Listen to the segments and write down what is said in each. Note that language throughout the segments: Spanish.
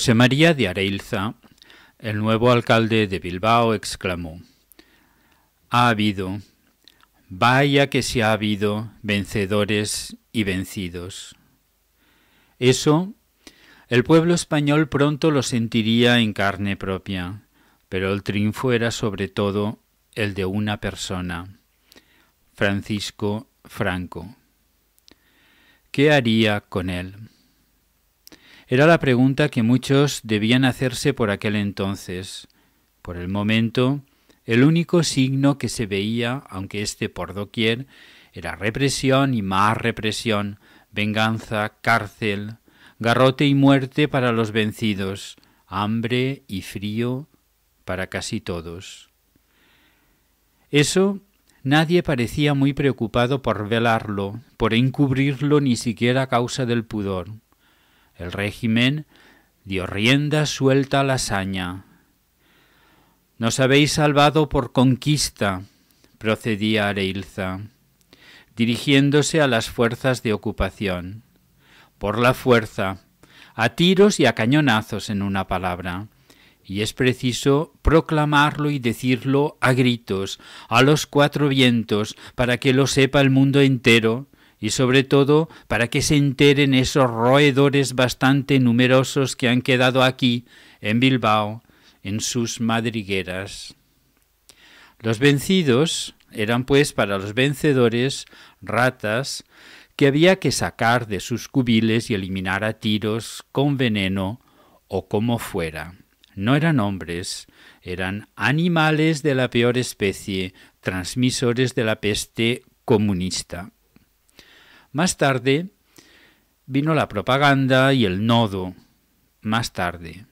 José María de Areilza, el nuevo alcalde de Bilbao, exclamó, Ha habido, vaya que se ha habido vencedores y vencidos. Eso, el pueblo español pronto lo sentiría en carne propia, pero el triunfo era sobre todo el de una persona, Francisco Franco. ¿Qué haría con él? Era la pregunta que muchos debían hacerse por aquel entonces. Por el momento, el único signo que se veía, aunque este por doquier, era represión y más represión, venganza, cárcel, garrote y muerte para los vencidos, hambre y frío para casi todos. Eso nadie parecía muy preocupado por velarlo, por encubrirlo ni siquiera a causa del pudor. El régimen dio rienda suelta a la hazaña. Nos habéis salvado por conquista, procedía Areilza, dirigiéndose a las fuerzas de ocupación. Por la fuerza, a tiros y a cañonazos en una palabra. Y es preciso proclamarlo y decirlo a gritos, a los cuatro vientos, para que lo sepa el mundo entero, y sobre todo para que se enteren esos roedores bastante numerosos que han quedado aquí, en Bilbao, en sus madrigueras. Los vencidos eran pues para los vencedores ratas que había que sacar de sus cubiles y eliminar a tiros con veneno o como fuera. No eran hombres, eran animales de la peor especie, transmisores de la peste comunista. Más tarde vino la propaganda y el nodo, más tarde.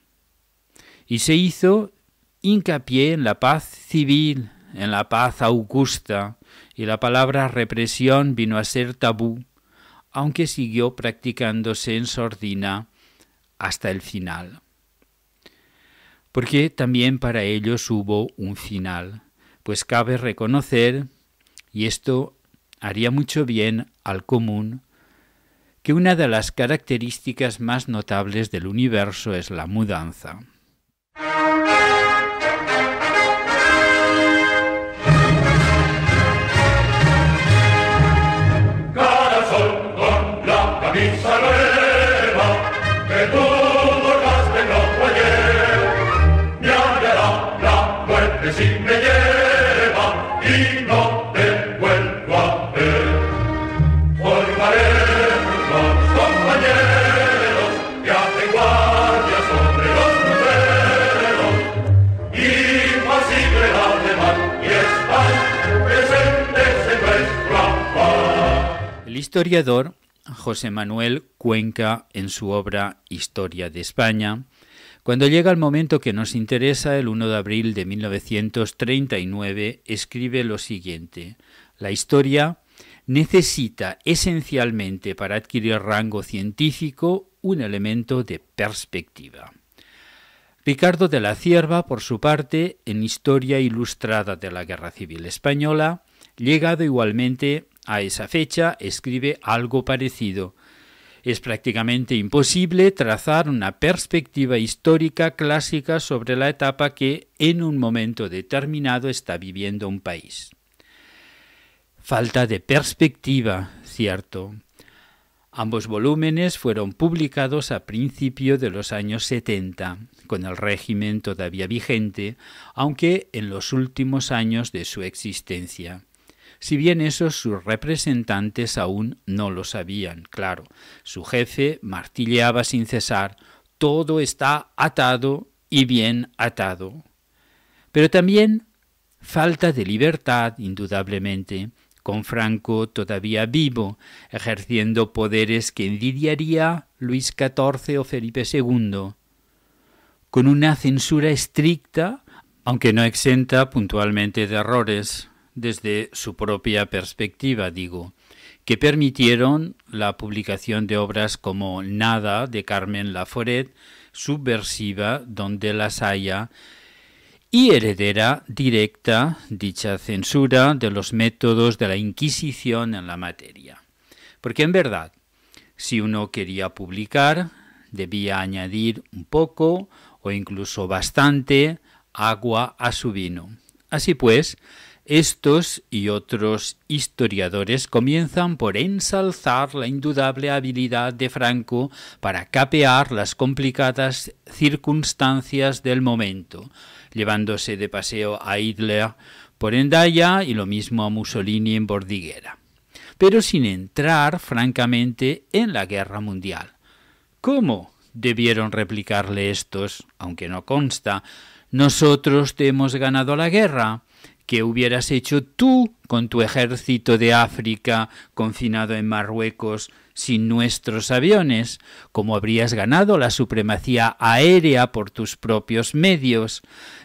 Y se hizo hincapié en la paz civil, en la paz augusta, y la palabra represión vino a ser tabú, aunque siguió practicándose en sordina hasta el final. Porque también para ellos hubo un final, pues cabe reconocer, y esto haría mucho bien al común que una de las características más notables del universo es la mudanza. historiador José Manuel Cuenca en su obra Historia de España, cuando llega el momento que nos interesa, el 1 de abril de 1939, escribe lo siguiente. La historia necesita esencialmente para adquirir rango científico un elemento de perspectiva. Ricardo de la Cierva, por su parte, en Historia Ilustrada de la Guerra Civil Española, llegado igualmente a esa fecha escribe algo parecido. Es prácticamente imposible trazar una perspectiva histórica clásica sobre la etapa que en un momento determinado está viviendo un país. Falta de perspectiva, cierto. Ambos volúmenes fueron publicados a principio de los años 70, con el régimen todavía vigente, aunque en los últimos años de su existencia si bien esos sus representantes aún no lo sabían, claro. Su jefe martilleaba sin cesar, todo está atado y bien atado. Pero también falta de libertad, indudablemente, con Franco todavía vivo, ejerciendo poderes que envidiaría Luis XIV o Felipe II, con una censura estricta, aunque no exenta puntualmente de errores, desde su propia perspectiva, digo, que permitieron la publicación de obras como Nada de Carmen Laforet, Subversiva, donde las haya, y heredera directa dicha censura de los métodos de la Inquisición en la materia. Porque en verdad, si uno quería publicar, debía añadir un poco o incluso bastante agua a su vino. Así pues, estos y otros historiadores comienzan por ensalzar la indudable habilidad de Franco para capear las complicadas circunstancias del momento, llevándose de paseo a Hitler por Endaya y lo mismo a Mussolini en Bordighera, pero sin entrar francamente en la guerra mundial. ¿Cómo? debieron replicarle estos, aunque no consta, nosotros te hemos ganado la guerra, ¿Qué hubieras hecho tú con tu ejército de África confinado en Marruecos sin nuestros aviones, cómo habrías ganado la supremacía aérea por tus propios medios,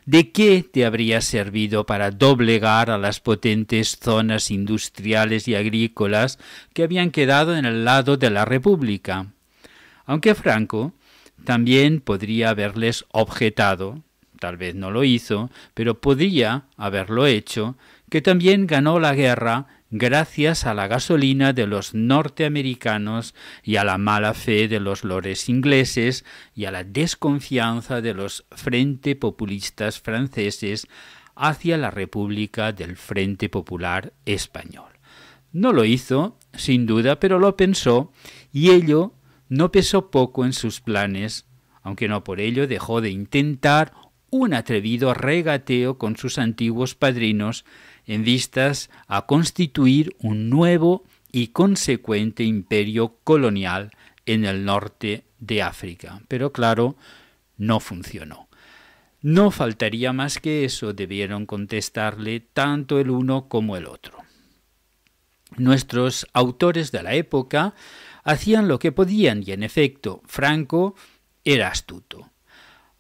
de qué te habrías servido para doblegar a las potentes zonas industriales y agrícolas que habían quedado en el lado de la República. Aunque Franco también podría haberles objetado tal vez no lo hizo, pero podía haberlo hecho, que también ganó la guerra gracias a la gasolina de los norteamericanos y a la mala fe de los lores ingleses y a la desconfianza de los frente populistas franceses hacia la República del Frente Popular Español. No lo hizo, sin duda, pero lo pensó y ello no pesó poco en sus planes, aunque no por ello dejó de intentar un atrevido regateo con sus antiguos padrinos en vistas a constituir un nuevo y consecuente imperio colonial en el norte de África. Pero claro, no funcionó. No faltaría más que eso, debieron contestarle tanto el uno como el otro. Nuestros autores de la época hacían lo que podían y en efecto Franco era astuto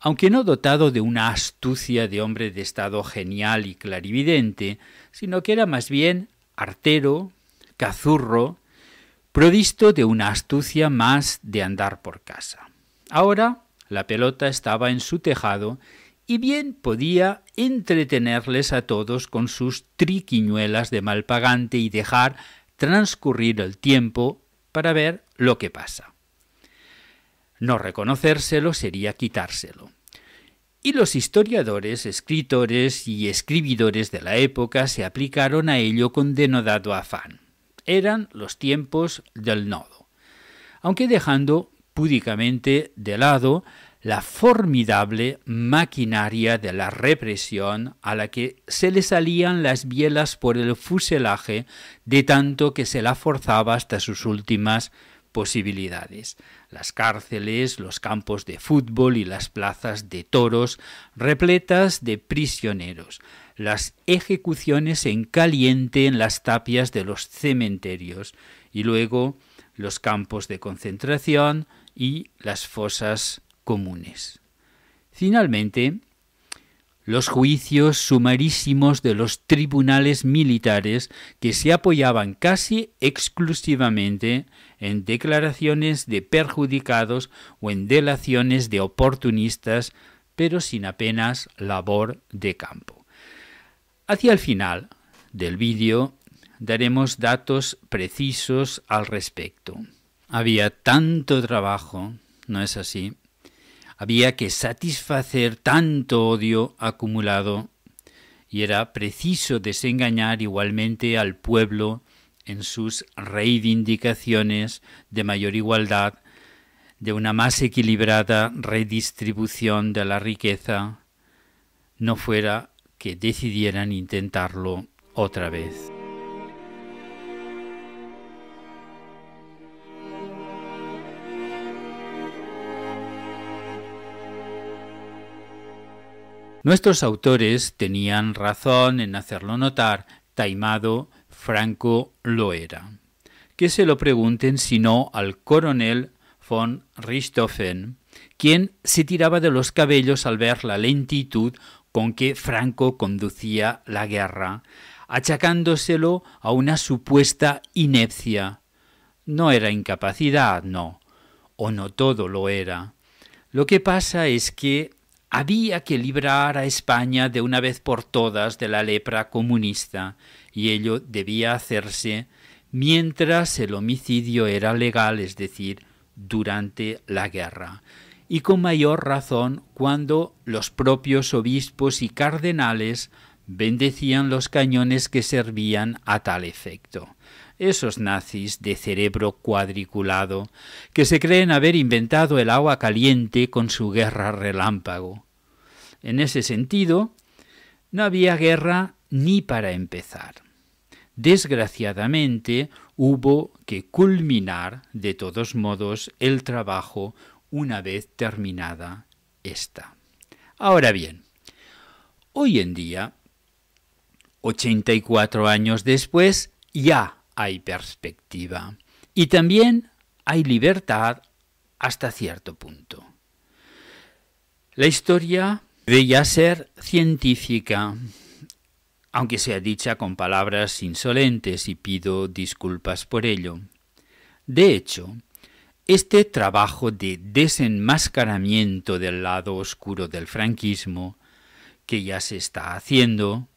aunque no dotado de una astucia de hombre de estado genial y clarividente, sino que era más bien artero, cazurro, provisto de una astucia más de andar por casa. Ahora la pelota estaba en su tejado y bien podía entretenerles a todos con sus triquiñuelas de mal pagante y dejar transcurrir el tiempo para ver lo que pasa. No reconocérselo sería quitárselo. Y los historiadores, escritores y escribidores de la época se aplicaron a ello con denodado afán. Eran los tiempos del nodo, aunque dejando púdicamente de lado la formidable maquinaria de la represión a la que se le salían las bielas por el fuselaje de tanto que se la forzaba hasta sus últimas posibilidades las cárceles, los campos de fútbol y las plazas de toros repletas de prisioneros, las ejecuciones en caliente en las tapias de los cementerios y luego los campos de concentración y las fosas comunes. Finalmente, los juicios sumarísimos de los tribunales militares que se apoyaban casi exclusivamente en declaraciones de perjudicados o en delaciones de oportunistas, pero sin apenas labor de campo. Hacia el final del vídeo daremos datos precisos al respecto. Había tanto trabajo, ¿no es así? Había que satisfacer tanto odio acumulado y era preciso desengañar igualmente al pueblo en sus reivindicaciones de mayor igualdad, de una más equilibrada redistribución de la riqueza, no fuera que decidieran intentarlo otra vez. Nuestros autores tenían razón en hacerlo notar, Taimado Franco lo era. Que se lo pregunten sino al coronel von Richthofen, quien se tiraba de los cabellos al ver la lentitud con que Franco conducía la guerra, achacándoselo a una supuesta inepcia. No era incapacidad, no, o no todo lo era. Lo que pasa es que había que librar a España de una vez por todas de la lepra comunista, y ello debía hacerse mientras el homicidio era legal, es decir, durante la guerra, y con mayor razón cuando los propios obispos y cardenales bendecían los cañones que servían a tal efecto. Esos nazis de cerebro cuadriculado, que se creen haber inventado el agua caliente con su guerra relámpago. En ese sentido, no había guerra ni para empezar. Desgraciadamente hubo que culminar de todos modos el trabajo una vez terminada esta. Ahora bien, hoy en día, 84 años después, ya hay perspectiva y también hay libertad hasta cierto punto. La historia de ya ser científica aunque sea dicha con palabras insolentes, y pido disculpas por ello. De hecho, este trabajo de desenmascaramiento del lado oscuro del franquismo, que ya se está haciendo,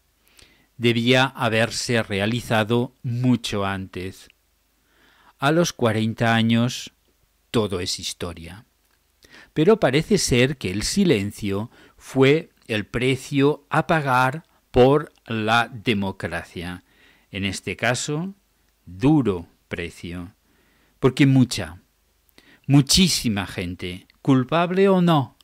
debía haberse realizado mucho antes. A los 40 años todo es historia. Pero parece ser que el silencio fue el precio a pagar por la democracia. En este caso, duro precio. Porque mucha, muchísima gente, culpable o no,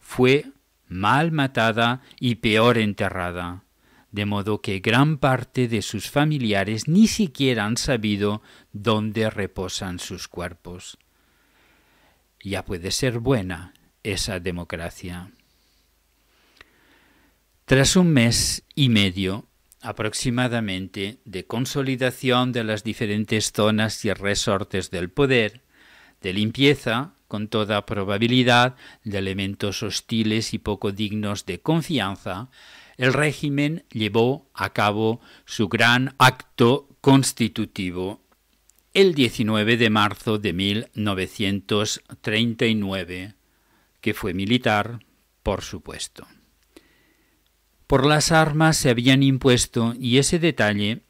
fue mal matada y peor enterrada, de modo que gran parte de sus familiares ni siquiera han sabido dónde reposan sus cuerpos. Ya puede ser buena esa democracia. Tras un mes y medio aproximadamente de consolidación de las diferentes zonas y resortes del poder, de limpieza, con toda probabilidad, de elementos hostiles y poco dignos de confianza, el régimen llevó a cabo su gran acto constitutivo el 19 de marzo de 1939, que fue militar, por supuesto por las armas se habían impuesto y ese detalle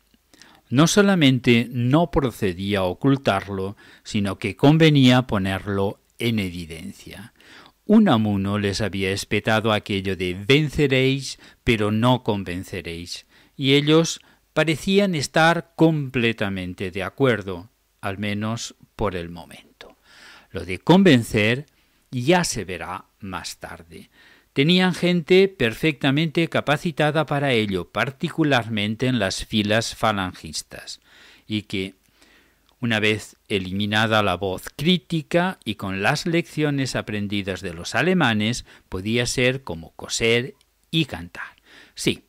no solamente no procedía a ocultarlo, sino que convenía ponerlo en evidencia. Un amuno les había espetado aquello de venceréis, pero no convenceréis, y ellos parecían estar completamente de acuerdo, al menos por el momento. Lo de convencer ya se verá más tarde tenían gente perfectamente capacitada para ello, particularmente en las filas falangistas, y que, una vez eliminada la voz crítica y con las lecciones aprendidas de los alemanes, podía ser como coser y cantar. Sí,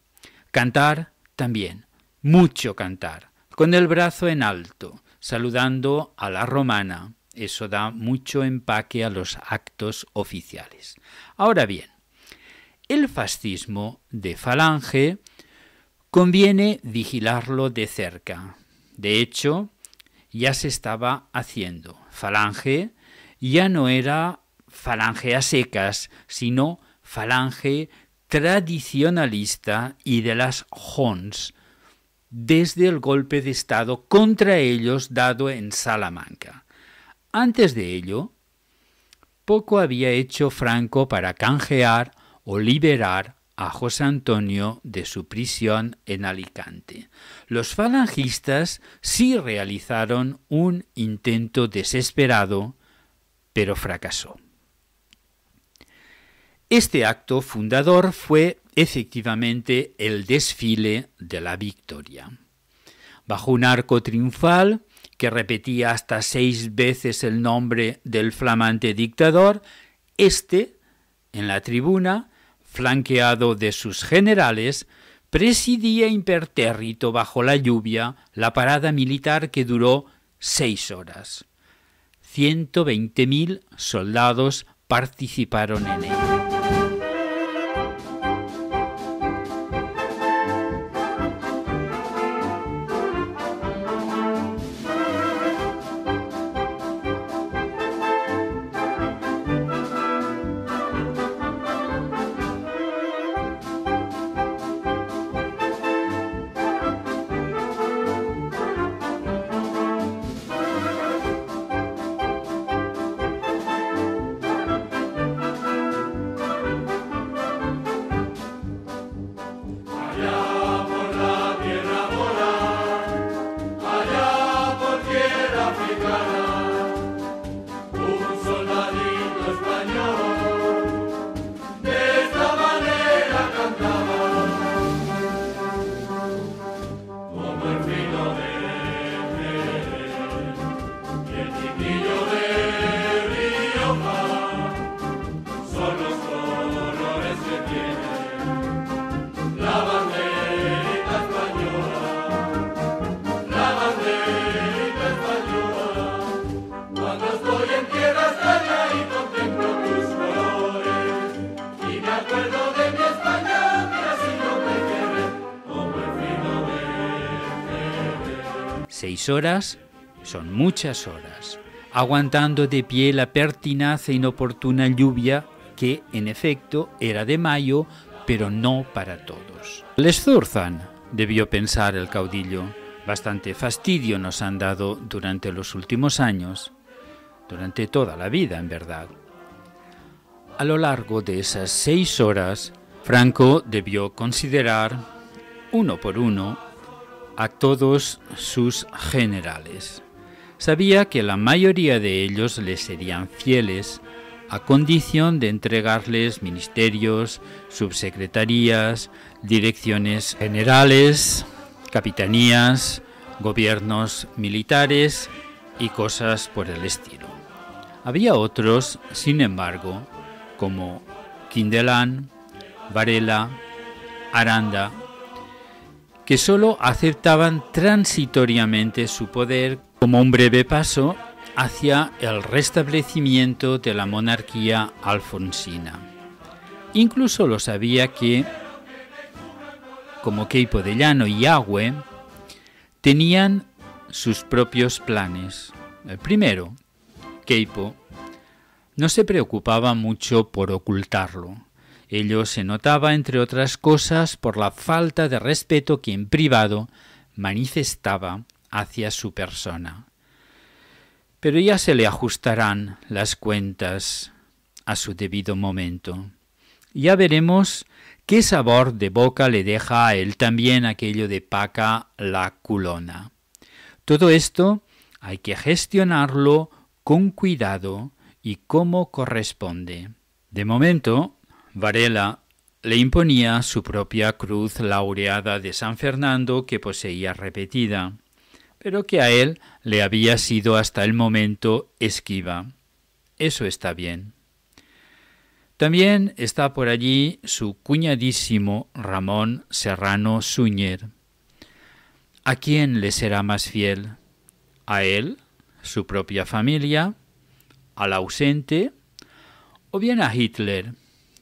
cantar también, mucho cantar, con el brazo en alto, saludando a la romana. Eso da mucho empaque a los actos oficiales. Ahora bien, el fascismo de Falange, conviene vigilarlo de cerca. De hecho, ya se estaba haciendo. Falange ya no era falange a secas, sino falange tradicionalista y de las Hons, desde el golpe de Estado contra ellos dado en Salamanca. Antes de ello, poco había hecho Franco para canjear o liberar a José Antonio de su prisión en Alicante. Los falangistas sí realizaron un intento desesperado, pero fracasó. Este acto fundador fue efectivamente el desfile de la victoria. Bajo un arco triunfal que repetía hasta seis veces el nombre del flamante dictador, este, en la tribuna, flanqueado de sus generales, presidía impertérrito bajo la lluvia la parada militar que duró seis horas. mil soldados participaron en ella. horas son muchas horas, aguantando de pie la pertinaz e inoportuna lluvia que, en efecto, era de mayo, pero no para todos. Les zurzan, debió pensar el caudillo. Bastante fastidio nos han dado durante los últimos años, durante toda la vida, en verdad. A lo largo de esas seis horas, Franco debió considerar, uno por uno, a todos sus generales. Sabía que la mayoría de ellos le serían fieles, a condición de entregarles ministerios, subsecretarías, direcciones generales, capitanías, gobiernos militares y cosas por el estilo. Había otros, sin embargo, como Kindelan, Varela, Aranda que solo aceptaban transitoriamente su poder como un breve paso hacia el restablecimiento de la monarquía alfonsina. Incluso lo sabía que, como Keipo de Llano y Agüe, tenían sus propios planes. El primero, Keipo, no se preocupaba mucho por ocultarlo. Ello se notaba, entre otras cosas, por la falta de respeto que en privado manifestaba hacia su persona. Pero ya se le ajustarán las cuentas a su debido momento. Ya veremos qué sabor de boca le deja a él también aquello de Paca la culona. Todo esto hay que gestionarlo con cuidado y como corresponde. De momento, Varela le imponía su propia cruz laureada de San Fernando que poseía repetida, pero que a él le había sido hasta el momento esquiva. Eso está bien. También está por allí su cuñadísimo Ramón Serrano Suñer. ¿A quién le será más fiel? ¿A él, su propia familia, al ausente, o bien a Hitler,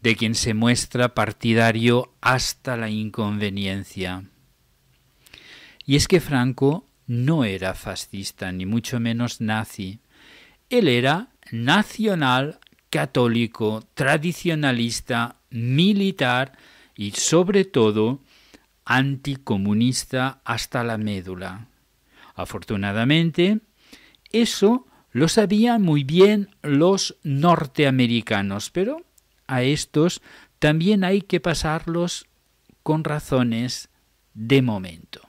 de quien se muestra partidario hasta la inconveniencia. Y es que Franco no era fascista, ni mucho menos nazi. Él era nacional, católico, tradicionalista, militar y sobre todo anticomunista hasta la médula. Afortunadamente, eso lo sabían muy bien los norteamericanos, pero a estos, también hay que pasarlos con razones de momento.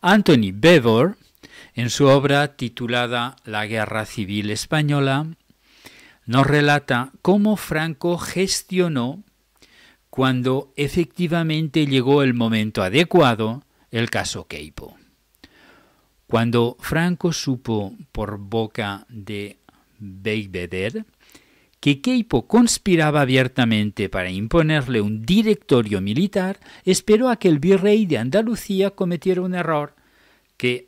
Anthony Bevor, en su obra titulada La Guerra Civil Española, nos relata cómo Franco gestionó cuando efectivamente llegó el momento adecuado el caso Keipo. Cuando Franco supo por boca de Beigbeded que Keipo conspiraba abiertamente para imponerle un directorio militar, esperó a que el virrey de Andalucía cometiera un error que,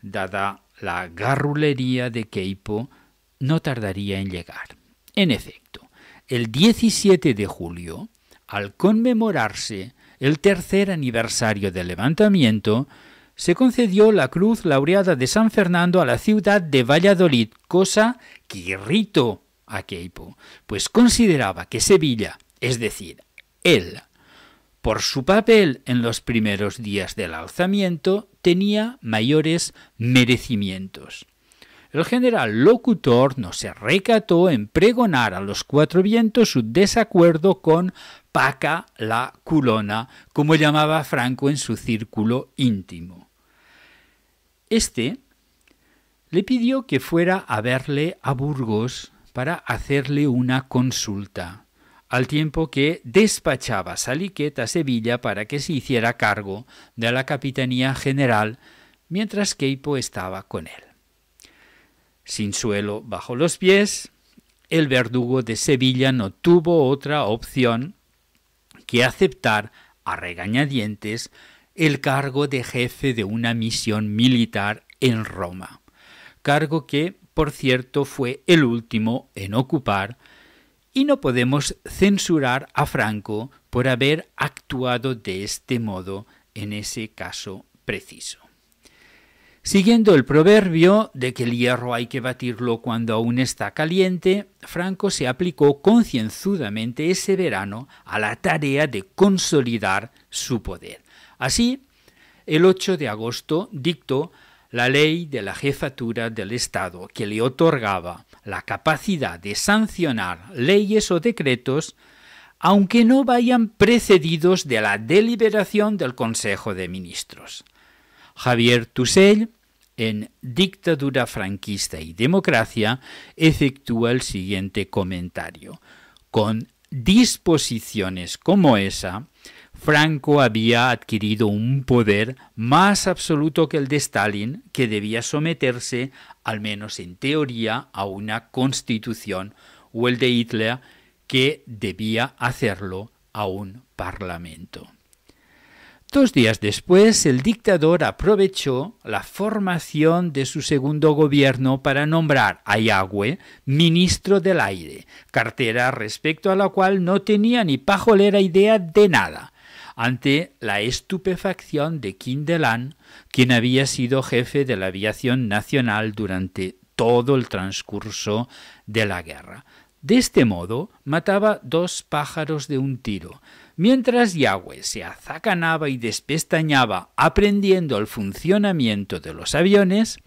dada la garrulería de Keipo, no tardaría en llegar. En efecto, el 17 de julio, al conmemorarse el tercer aniversario del levantamiento, se concedió la Cruz Laureada de San Fernando a la ciudad de Valladolid, cosa que irritó a pues consideraba que Sevilla, es decir, él, por su papel en los primeros días del alzamiento, tenía mayores merecimientos. El general locutor no se recató en pregonar a los cuatro vientos su desacuerdo con Paca la culona, como llamaba Franco en su círculo íntimo. Este le pidió que fuera a verle a Burgos para hacerle una consulta, al tiempo que despachaba Saliquet a Sevilla para que se hiciera cargo de la Capitanía General, mientras Keipo estaba con él. Sin suelo bajo los pies, el verdugo de Sevilla no tuvo otra opción que aceptar a regañadientes el cargo de jefe de una misión militar en Roma, cargo que por cierto, fue el último en ocupar, y no podemos censurar a Franco por haber actuado de este modo en ese caso preciso. Siguiendo el proverbio de que el hierro hay que batirlo cuando aún está caliente, Franco se aplicó concienzudamente ese verano a la tarea de consolidar su poder. Así, el 8 de agosto dictó la ley de la jefatura del Estado que le otorgaba la capacidad de sancionar leyes o decretos aunque no vayan precedidos de la deliberación del Consejo de Ministros. Javier Tusell, en Dictadura franquista y democracia, efectúa el siguiente comentario. Con disposiciones como esa, Franco había adquirido un poder más absoluto que el de Stalin, que debía someterse, al menos en teoría, a una constitución, o el de Hitler, que debía hacerlo a un parlamento. Dos días después, el dictador aprovechó la formación de su segundo gobierno para nombrar a Yagüe ministro del aire, cartera respecto a la cual no tenía ni pajolera idea de nada, ante la estupefacción de Kindelan, quien había sido jefe de la aviación nacional durante todo el transcurso de la guerra. De este modo mataba dos pájaros de un tiro. Mientras Yahweh se azacanaba y despestañaba aprendiendo el funcionamiento de los aviones,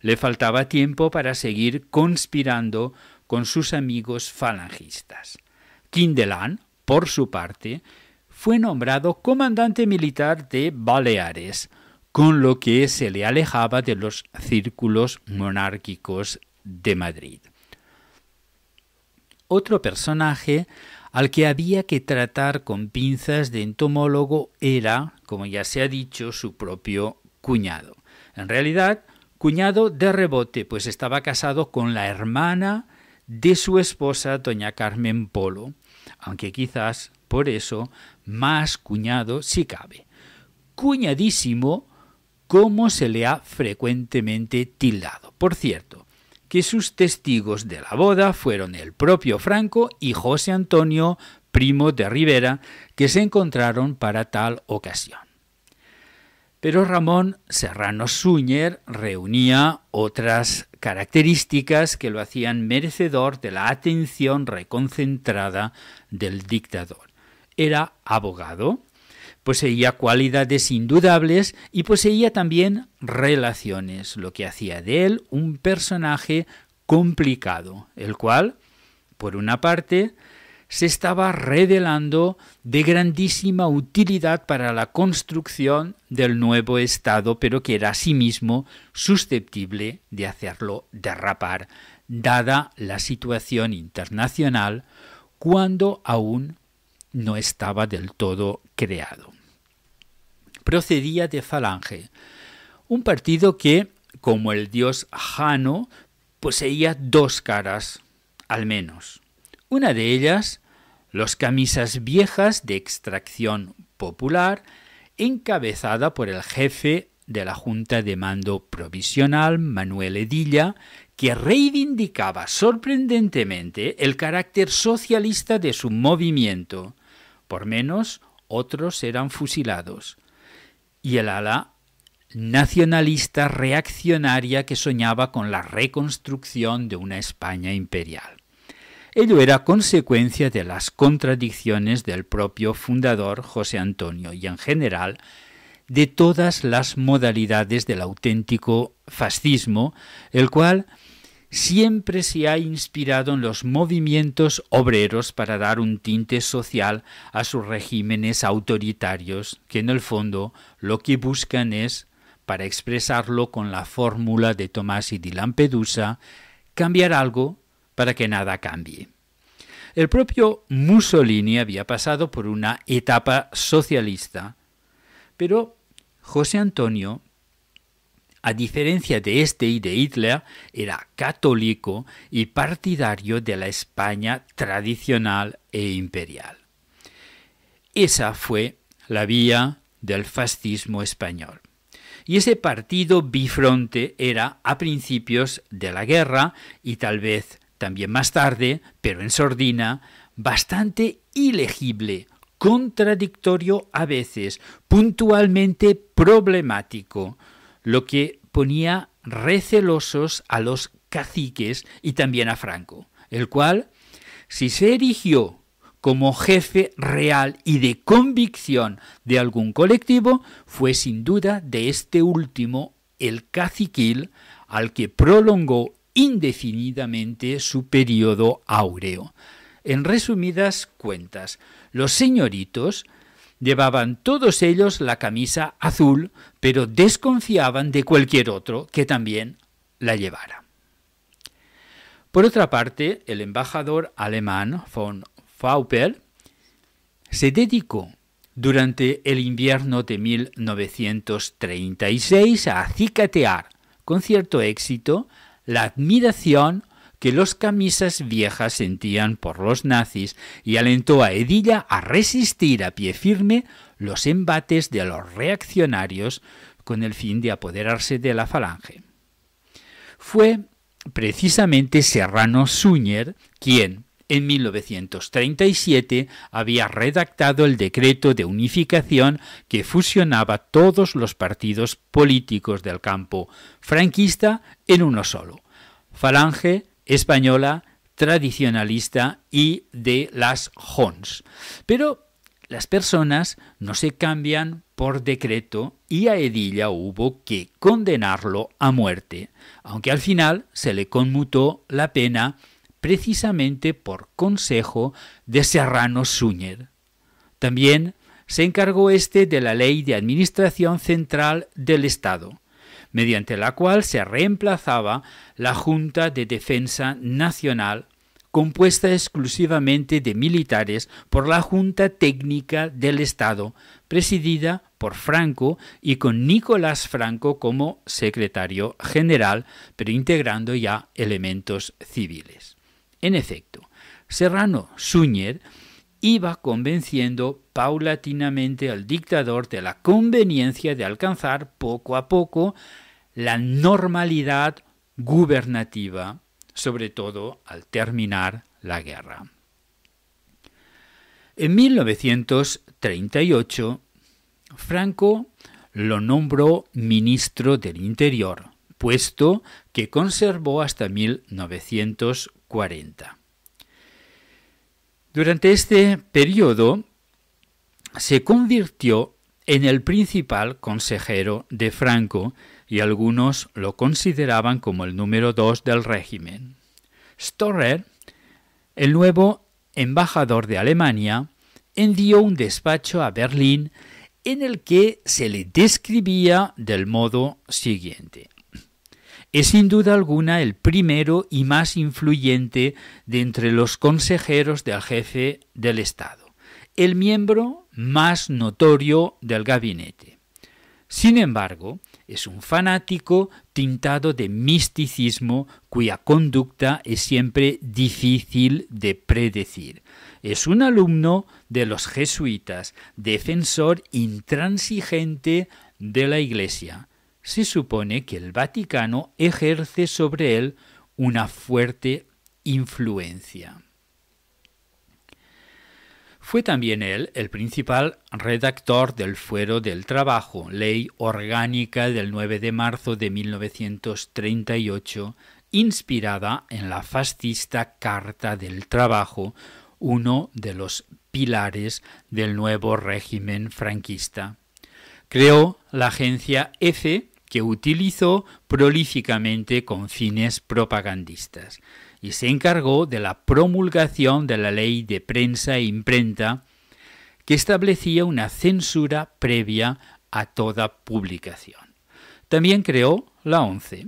le faltaba tiempo para seguir conspirando con sus amigos falangistas. Kindelan, por su parte, fue nombrado comandante militar de Baleares, con lo que se le alejaba de los círculos monárquicos de Madrid. Otro personaje al que había que tratar con pinzas de entomólogo era, como ya se ha dicho, su propio cuñado. En realidad, cuñado de rebote, pues estaba casado con la hermana de su esposa, doña Carmen Polo, aunque quizás por eso más cuñado si cabe. Cuñadísimo como se le ha frecuentemente tildado. Por cierto, que sus testigos de la boda fueron el propio Franco y José Antonio, primo de Rivera, que se encontraron para tal ocasión. Pero Ramón Serrano Súñer reunía otras características que lo hacían merecedor de la atención reconcentrada del dictador era abogado, poseía cualidades indudables y poseía también relaciones, lo que hacía de él un personaje complicado, el cual, por una parte, se estaba revelando de grandísima utilidad para la construcción del nuevo Estado, pero que era asimismo susceptible de hacerlo derrapar, dada la situación internacional cuando aún no estaba del todo creado. Procedía de Falange, un partido que, como el dios Jano, poseía dos caras, al menos. Una de ellas, los camisas viejas de extracción popular, encabezada por el jefe de la Junta de Mando Provisional, Manuel Edilla, que reivindicaba sorprendentemente el carácter socialista de su movimiento, por menos otros eran fusilados. Y el ala nacionalista reaccionaria que soñaba con la reconstrucción de una España imperial. Ello era consecuencia de las contradicciones del propio fundador José Antonio y en general de todas las modalidades del auténtico fascismo, el cual siempre se ha inspirado en los movimientos obreros para dar un tinte social a sus regímenes autoritarios, que en el fondo lo que buscan es, para expresarlo con la fórmula de Tomás y de Lampedusa, cambiar algo para que nada cambie. El propio Mussolini había pasado por una etapa socialista, pero José Antonio a diferencia de este y de Hitler, era católico y partidario de la España tradicional e imperial. Esa fue la vía del fascismo español. Y ese partido bifronte era a principios de la guerra y tal vez también más tarde, pero en sordina, bastante ilegible, contradictorio a veces, puntualmente problemático, lo que ponía recelosos a los caciques y también a Franco, el cual, si se erigió como jefe real y de convicción de algún colectivo, fue sin duda de este último el caciquil al que prolongó indefinidamente su periodo áureo. En resumidas cuentas, los señoritos Llevaban todos ellos la camisa azul, pero desconfiaban de cualquier otro que también la llevara. Por otra parte, el embajador alemán von Faupel se dedicó durante el invierno de 1936 a acicatear con cierto éxito la admiración que los camisas viejas sentían por los nazis y alentó a Edilla a resistir a pie firme los embates de los reaccionarios con el fin de apoderarse de la falange. Fue precisamente Serrano Suñer quien, en 1937 había redactado el decreto de unificación que fusionaba todos los partidos políticos del campo franquista en uno solo, Falange, española, tradicionalista y de las Jons. Pero las personas no se cambian por decreto y a Edilla hubo que condenarlo a muerte, aunque al final se le conmutó la pena precisamente por consejo de Serrano Súñer. También se encargó este de la Ley de Administración Central del Estado, mediante la cual se reemplazaba la Junta de Defensa Nacional compuesta exclusivamente de militares por la Junta Técnica del Estado, presidida por Franco y con Nicolás Franco como secretario general, pero integrando ya elementos civiles. En efecto, Serrano Suñer iba convenciendo paulatinamente al dictador de la conveniencia de alcanzar poco a poco la normalidad gubernativa, sobre todo al terminar la guerra. En 1938, Franco lo nombró ministro del Interior, puesto que conservó hasta 1940. Durante este periodo se convirtió en el principal consejero de Franco y algunos lo consideraban como el número dos del régimen. Storer, el nuevo embajador de Alemania, envió un despacho a Berlín en el que se le describía del modo siguiente. Es sin duda alguna el primero y más influyente de entre los consejeros del jefe del Estado, el miembro más notorio del gabinete. Sin embargo, es un fanático tintado de misticismo cuya conducta es siempre difícil de predecir. Es un alumno de los jesuitas, defensor intransigente de la Iglesia. Se supone que el Vaticano ejerce sobre él una fuerte influencia. Fue también él el principal redactor del Fuero del Trabajo, ley orgánica del 9 de marzo de 1938, inspirada en la fascista Carta del Trabajo, uno de los pilares del nuevo régimen franquista. Creó la agencia EFE, que utilizó prolíficamente con fines propagandistas y se encargó de la promulgación de la ley de prensa e imprenta que establecía una censura previa a toda publicación. También creó la ONCE.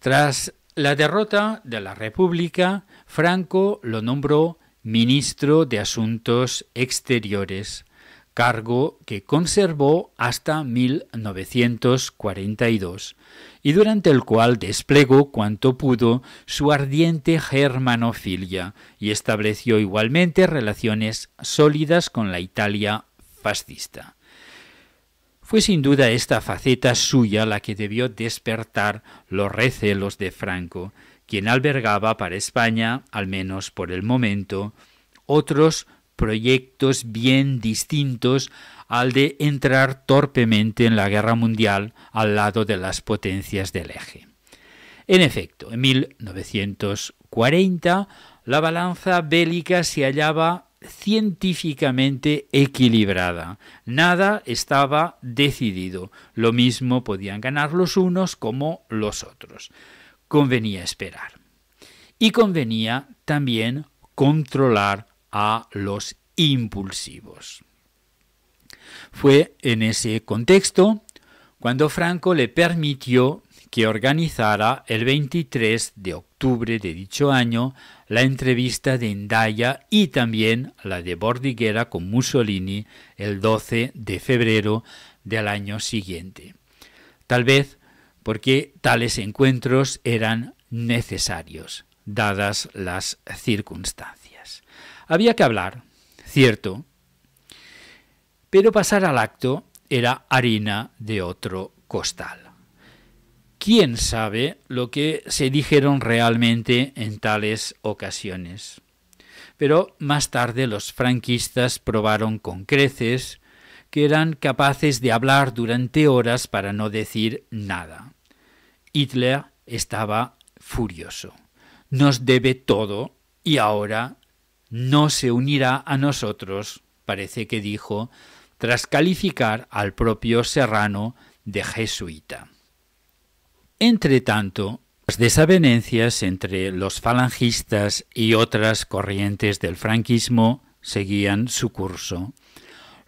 Tras la derrota de la República, Franco lo nombró ministro de Asuntos Exteriores, cargo que conservó hasta 1942 y durante el cual desplegó cuanto pudo su ardiente germanofilia y estableció igualmente relaciones sólidas con la Italia fascista. Fue sin duda esta faceta suya la que debió despertar los recelos de Franco, quien albergaba para España, al menos por el momento, otros proyectos bien distintos al de entrar torpemente en la guerra mundial al lado de las potencias del eje. En efecto, en 1940 la balanza bélica se hallaba científicamente equilibrada. Nada estaba decidido. Lo mismo podían ganar los unos como los otros. Convenía esperar. Y convenía también controlar a los impulsivos. Fue en ese contexto cuando Franco le permitió que organizara el 23 de octubre de dicho año la entrevista de Endaya y también la de Bordiguera con Mussolini el 12 de febrero del año siguiente. Tal vez porque tales encuentros eran necesarios, dadas las circunstancias. Había que hablar, cierto, pero pasar al acto era harina de otro costal. ¿Quién sabe lo que se dijeron realmente en tales ocasiones? Pero más tarde los franquistas probaron con creces que eran capaces de hablar durante horas para no decir nada. Hitler estaba furioso. Nos debe todo y ahora no se unirá a nosotros, parece que dijo tras calificar al propio Serrano de jesuita. Entretanto, las desavenencias entre los falangistas y otras corrientes del franquismo seguían su curso,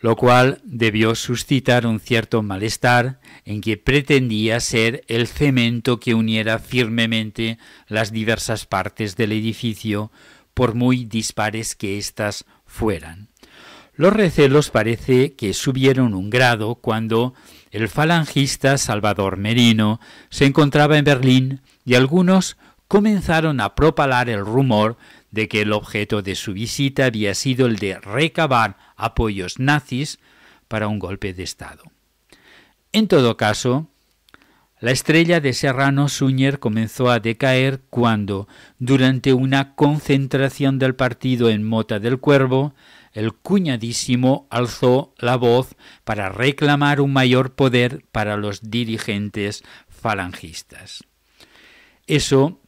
lo cual debió suscitar un cierto malestar en que pretendía ser el cemento que uniera firmemente las diversas partes del edificio, por muy dispares que éstas fueran. Los recelos parece que subieron un grado cuando el falangista Salvador Merino se encontraba en Berlín y algunos comenzaron a propalar el rumor de que el objeto de su visita había sido el de recabar apoyos nazis para un golpe de Estado. En todo caso, la estrella de Serrano Suñer comenzó a decaer cuando, durante una concentración del partido en Mota del Cuervo, el cuñadísimo alzó la voz para reclamar un mayor poder para los dirigentes falangistas. Eso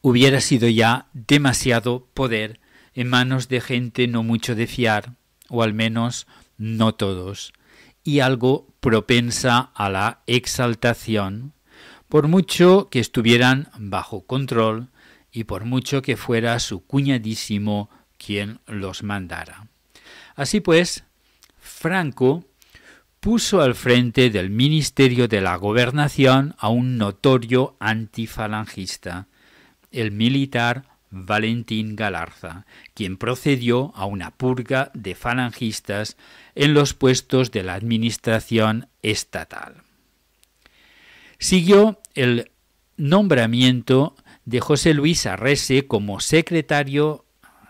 hubiera sido ya demasiado poder en manos de gente no mucho de fiar, o al menos no todos, y algo propensa a la exaltación, por mucho que estuvieran bajo control y por mucho que fuera su cuñadísimo quien los mandara. Así pues, Franco puso al frente del Ministerio de la Gobernación a un notorio antifalangista, el militar Valentín Galarza, quien procedió a una purga de falangistas en los puestos de la administración estatal. Siguió el nombramiento de José Luis Arrese como secretario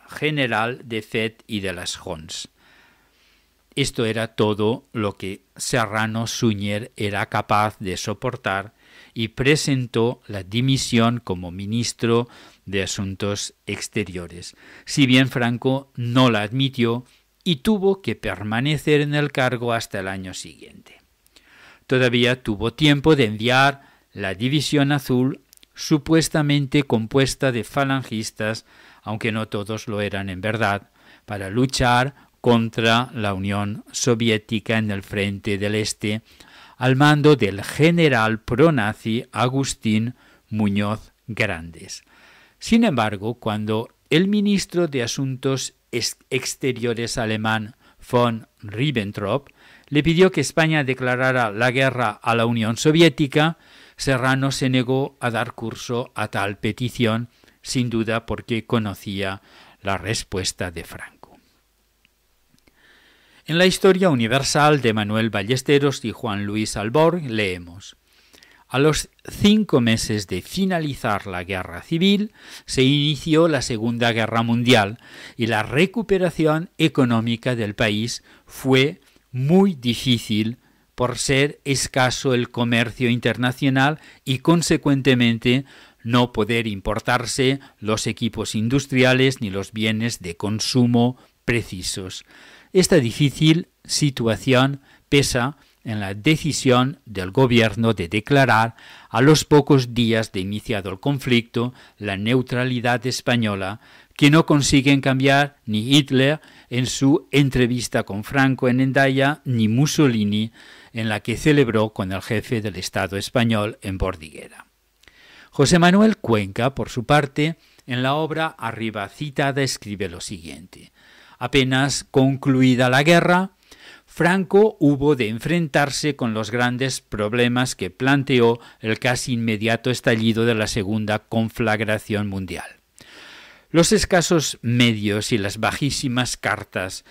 general de FED y de las Jons. Esto era todo lo que Serrano Suñer era capaz de soportar y presentó la dimisión como ministro de Asuntos Exteriores, si bien Franco no la admitió y tuvo que permanecer en el cargo hasta el año siguiente. Todavía tuvo tiempo de enviar la División Azul, supuestamente compuesta de falangistas aunque no todos lo eran en verdad, para luchar contra la Unión Soviética en el frente del Este, al mando del general pronazi Agustín Muñoz Grandes. Sin embargo, cuando el ministro de Asuntos Exteriores alemán von Ribbentrop le pidió que España declarara la guerra a la Unión Soviética, Serrano se negó a dar curso a tal petición sin duda porque conocía la respuesta de Franco. En la Historia Universal de Manuel Ballesteros y Juan Luis Albor leemos a los cinco meses de finalizar la guerra civil, se inició la Segunda Guerra Mundial y la recuperación económica del país fue muy difícil por ser escaso el comercio internacional y consecuentemente no poder importarse los equipos industriales ni los bienes de consumo precisos. Esta difícil situación pesa en la decisión del gobierno de declarar, a los pocos días de iniciado el conflicto, la neutralidad española, que no consiguen cambiar ni Hitler en su entrevista con Franco en Endaya, ni Mussolini en la que celebró con el jefe del Estado español en Bordiguera. José Manuel Cuenca, por su parte, en la obra arriba citada escribe lo siguiente. Apenas concluida la guerra, Franco hubo de enfrentarse con los grandes problemas que planteó el casi inmediato estallido de la segunda conflagración mundial. Los escasos medios y las bajísimas cartas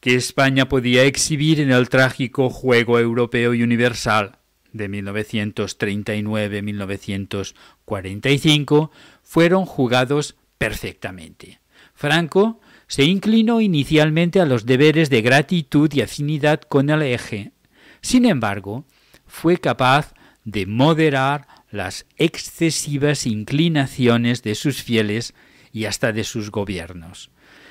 que España podía exhibir en el trágico juego europeo y universal de 1939-1945 fueron jugados perfectamente. Franco se inclinó inicialmente a los deberes de gratitud y afinidad con el eje. Sin embargo, fue capaz de moderar las excesivas inclinaciones de sus fieles y hasta de sus gobiernos.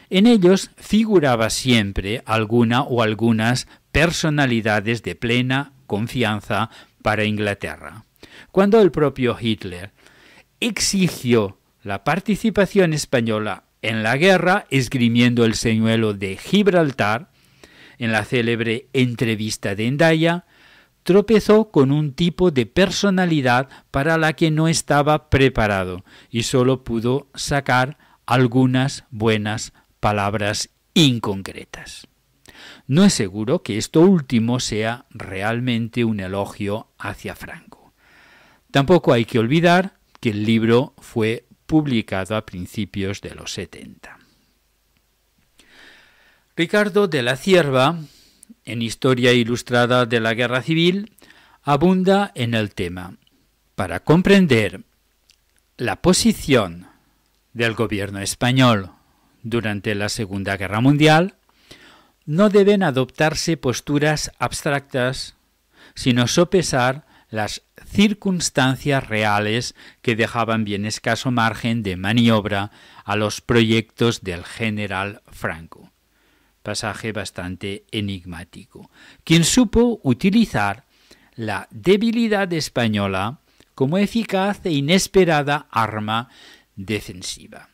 En ellos figuraba siempre alguna o algunas personalidades de plena confianza para Inglaterra. Cuando el propio Hitler exigió la participación española en la guerra, esgrimiendo el señuelo de Gibraltar, en la célebre entrevista de Endaya, tropezó con un tipo de personalidad para la que no estaba preparado y solo pudo sacar algunas buenas palabras inconcretas no es seguro que esto último sea realmente un elogio hacia Franco. Tampoco hay que olvidar que el libro fue publicado a principios de los 70. Ricardo de la Cierva, en Historia Ilustrada de la Guerra Civil, abunda en el tema. Para comprender la posición del gobierno español durante la Segunda Guerra Mundial, no deben adoptarse posturas abstractas, sino sopesar las circunstancias reales que dejaban bien escaso margen de maniobra a los proyectos del general Franco. Pasaje bastante enigmático, quien supo utilizar la debilidad española como eficaz e inesperada arma defensiva.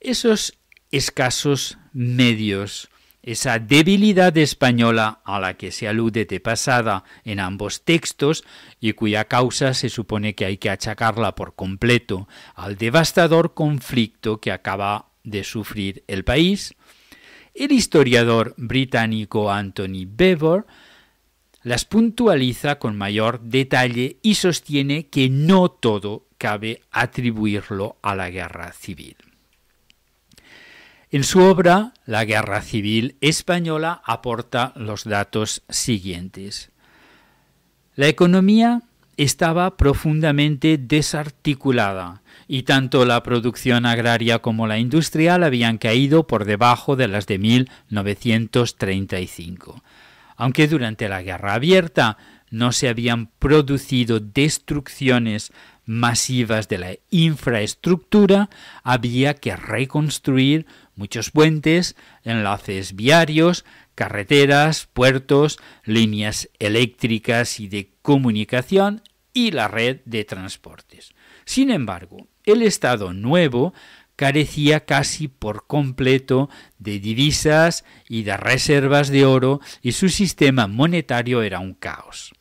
Esos escasos medios esa debilidad española a la que se alude de pasada en ambos textos y cuya causa se supone que hay que achacarla por completo al devastador conflicto que acaba de sufrir el país, el historiador británico Anthony Bever las puntualiza con mayor detalle y sostiene que no todo cabe atribuirlo a la guerra civil. En su obra, La Guerra Civil Española, aporta los datos siguientes. La economía estaba profundamente desarticulada y tanto la producción agraria como la industrial habían caído por debajo de las de 1935. Aunque durante la Guerra Abierta no se habían producido destrucciones masivas de la infraestructura, había que reconstruir muchos puentes, enlaces viarios, carreteras, puertos, líneas eléctricas y de comunicación y la red de transportes. Sin embargo, el Estado nuevo carecía casi por completo de divisas y de reservas de oro y su sistema monetario era un caos.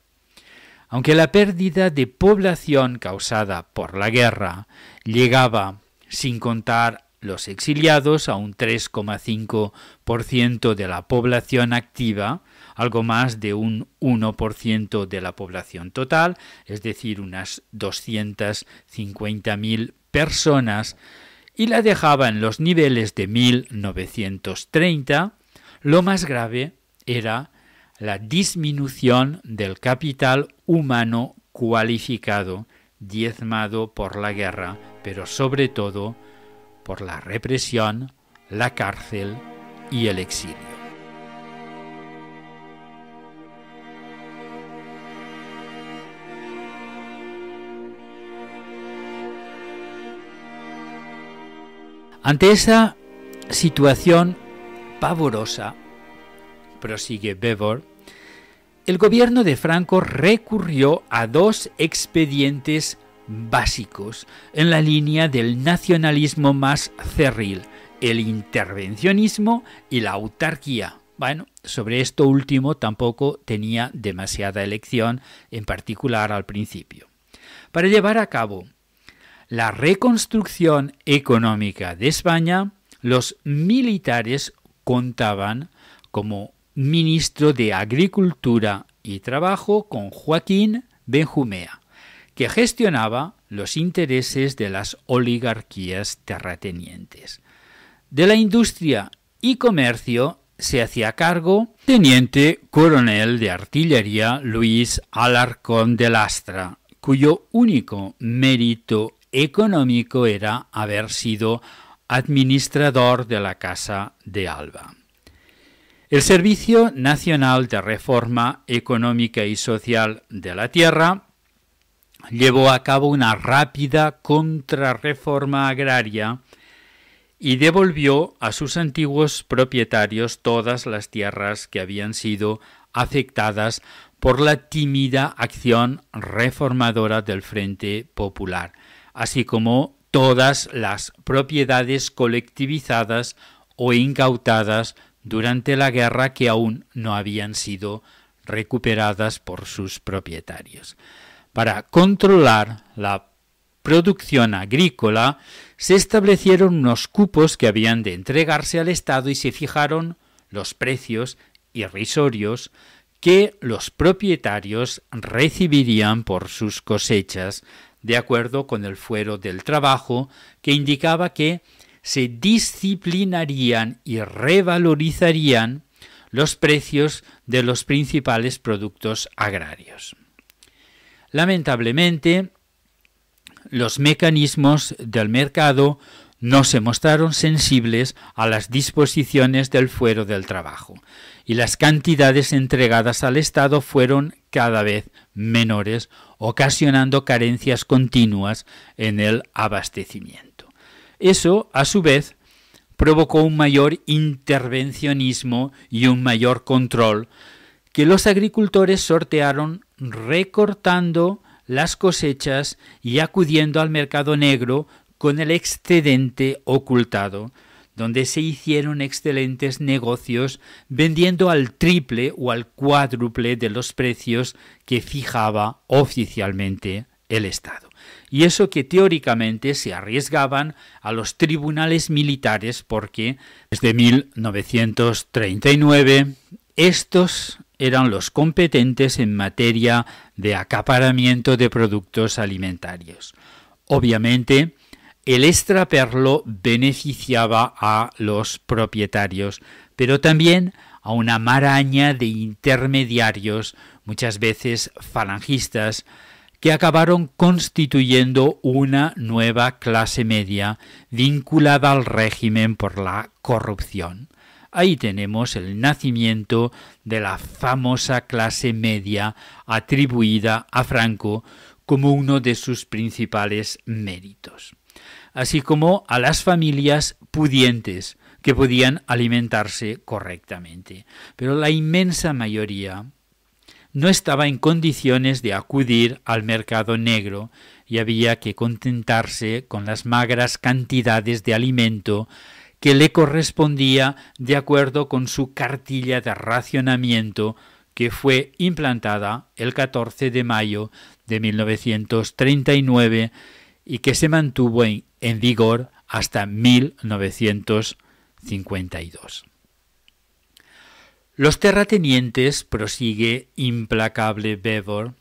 Aunque la pérdida de población causada por la guerra llegaba, sin contar los exiliados a un 3,5% de la población activa, algo más de un 1% de la población total, es decir, unas 250.000 personas, y la dejaba en los niveles de 1930, lo más grave era la disminución del capital humano cualificado, diezmado por la guerra, pero sobre todo por la represión, la cárcel y el exilio. Ante esa situación pavorosa, prosigue Bevor, el gobierno de Franco recurrió a dos expedientes básicos en la línea del nacionalismo más cerril, el intervencionismo y la autarquía. Bueno, sobre esto último tampoco tenía demasiada elección, en particular al principio. Para llevar a cabo la reconstrucción económica de España, los militares contaban como ministro de Agricultura y Trabajo con Joaquín Benjumea que gestionaba los intereses de las oligarquías terratenientes. De la industria y comercio se hacía cargo teniente coronel de artillería Luis Alarcón de Lastra, cuyo único mérito económico era haber sido administrador de la Casa de Alba. El Servicio Nacional de Reforma Económica y Social de la Tierra llevó a cabo una rápida contrarreforma agraria y devolvió a sus antiguos propietarios todas las tierras que habían sido afectadas por la tímida acción reformadora del Frente Popular, así como todas las propiedades colectivizadas o incautadas durante la guerra que aún no habían sido recuperadas por sus propietarios para controlar la producción agrícola, se establecieron unos cupos que habían de entregarse al Estado y se fijaron los precios irrisorios que los propietarios recibirían por sus cosechas, de acuerdo con el fuero del trabajo que indicaba que se disciplinarían y revalorizarían los precios de los principales productos agrarios. Lamentablemente, los mecanismos del mercado no se mostraron sensibles a las disposiciones del fuero del trabajo y las cantidades entregadas al Estado fueron cada vez menores, ocasionando carencias continuas en el abastecimiento. Eso, a su vez, provocó un mayor intervencionismo y un mayor control que los agricultores sortearon recortando las cosechas y acudiendo al mercado negro con el excedente ocultado, donde se hicieron excelentes negocios vendiendo al triple o al cuádruple de los precios que fijaba oficialmente el Estado. Y eso que teóricamente se arriesgaban a los tribunales militares porque desde 1939 estos eran los competentes en materia de acaparamiento de productos alimentarios. Obviamente, el extraperlo beneficiaba a los propietarios, pero también a una maraña de intermediarios, muchas veces falangistas, que acabaron constituyendo una nueva clase media vinculada al régimen por la corrupción. Ahí tenemos el nacimiento de la famosa clase media atribuida a Franco como uno de sus principales méritos, así como a las familias pudientes que podían alimentarse correctamente. Pero la inmensa mayoría no estaba en condiciones de acudir al mercado negro y había que contentarse con las magras cantidades de alimento que le correspondía de acuerdo con su cartilla de racionamiento que fue implantada el 14 de mayo de 1939 y que se mantuvo en, vigor hasta 1952. Los terratenientes, prosigue implacable Bevor,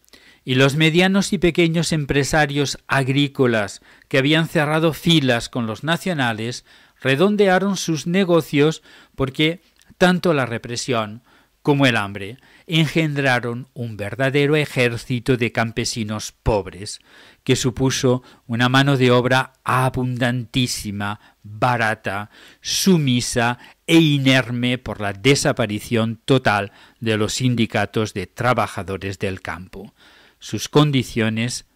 y los medianos y pequeños empresarios agrícolas que habían cerrado filas con los nacionales redondearon sus negocios porque tanto la represión como el hambre engendraron un verdadero ejército de campesinos pobres, que supuso una mano de obra abundantísima, barata, sumisa e inerme por la desaparición total de los sindicatos de trabajadores del campo. Sus condiciones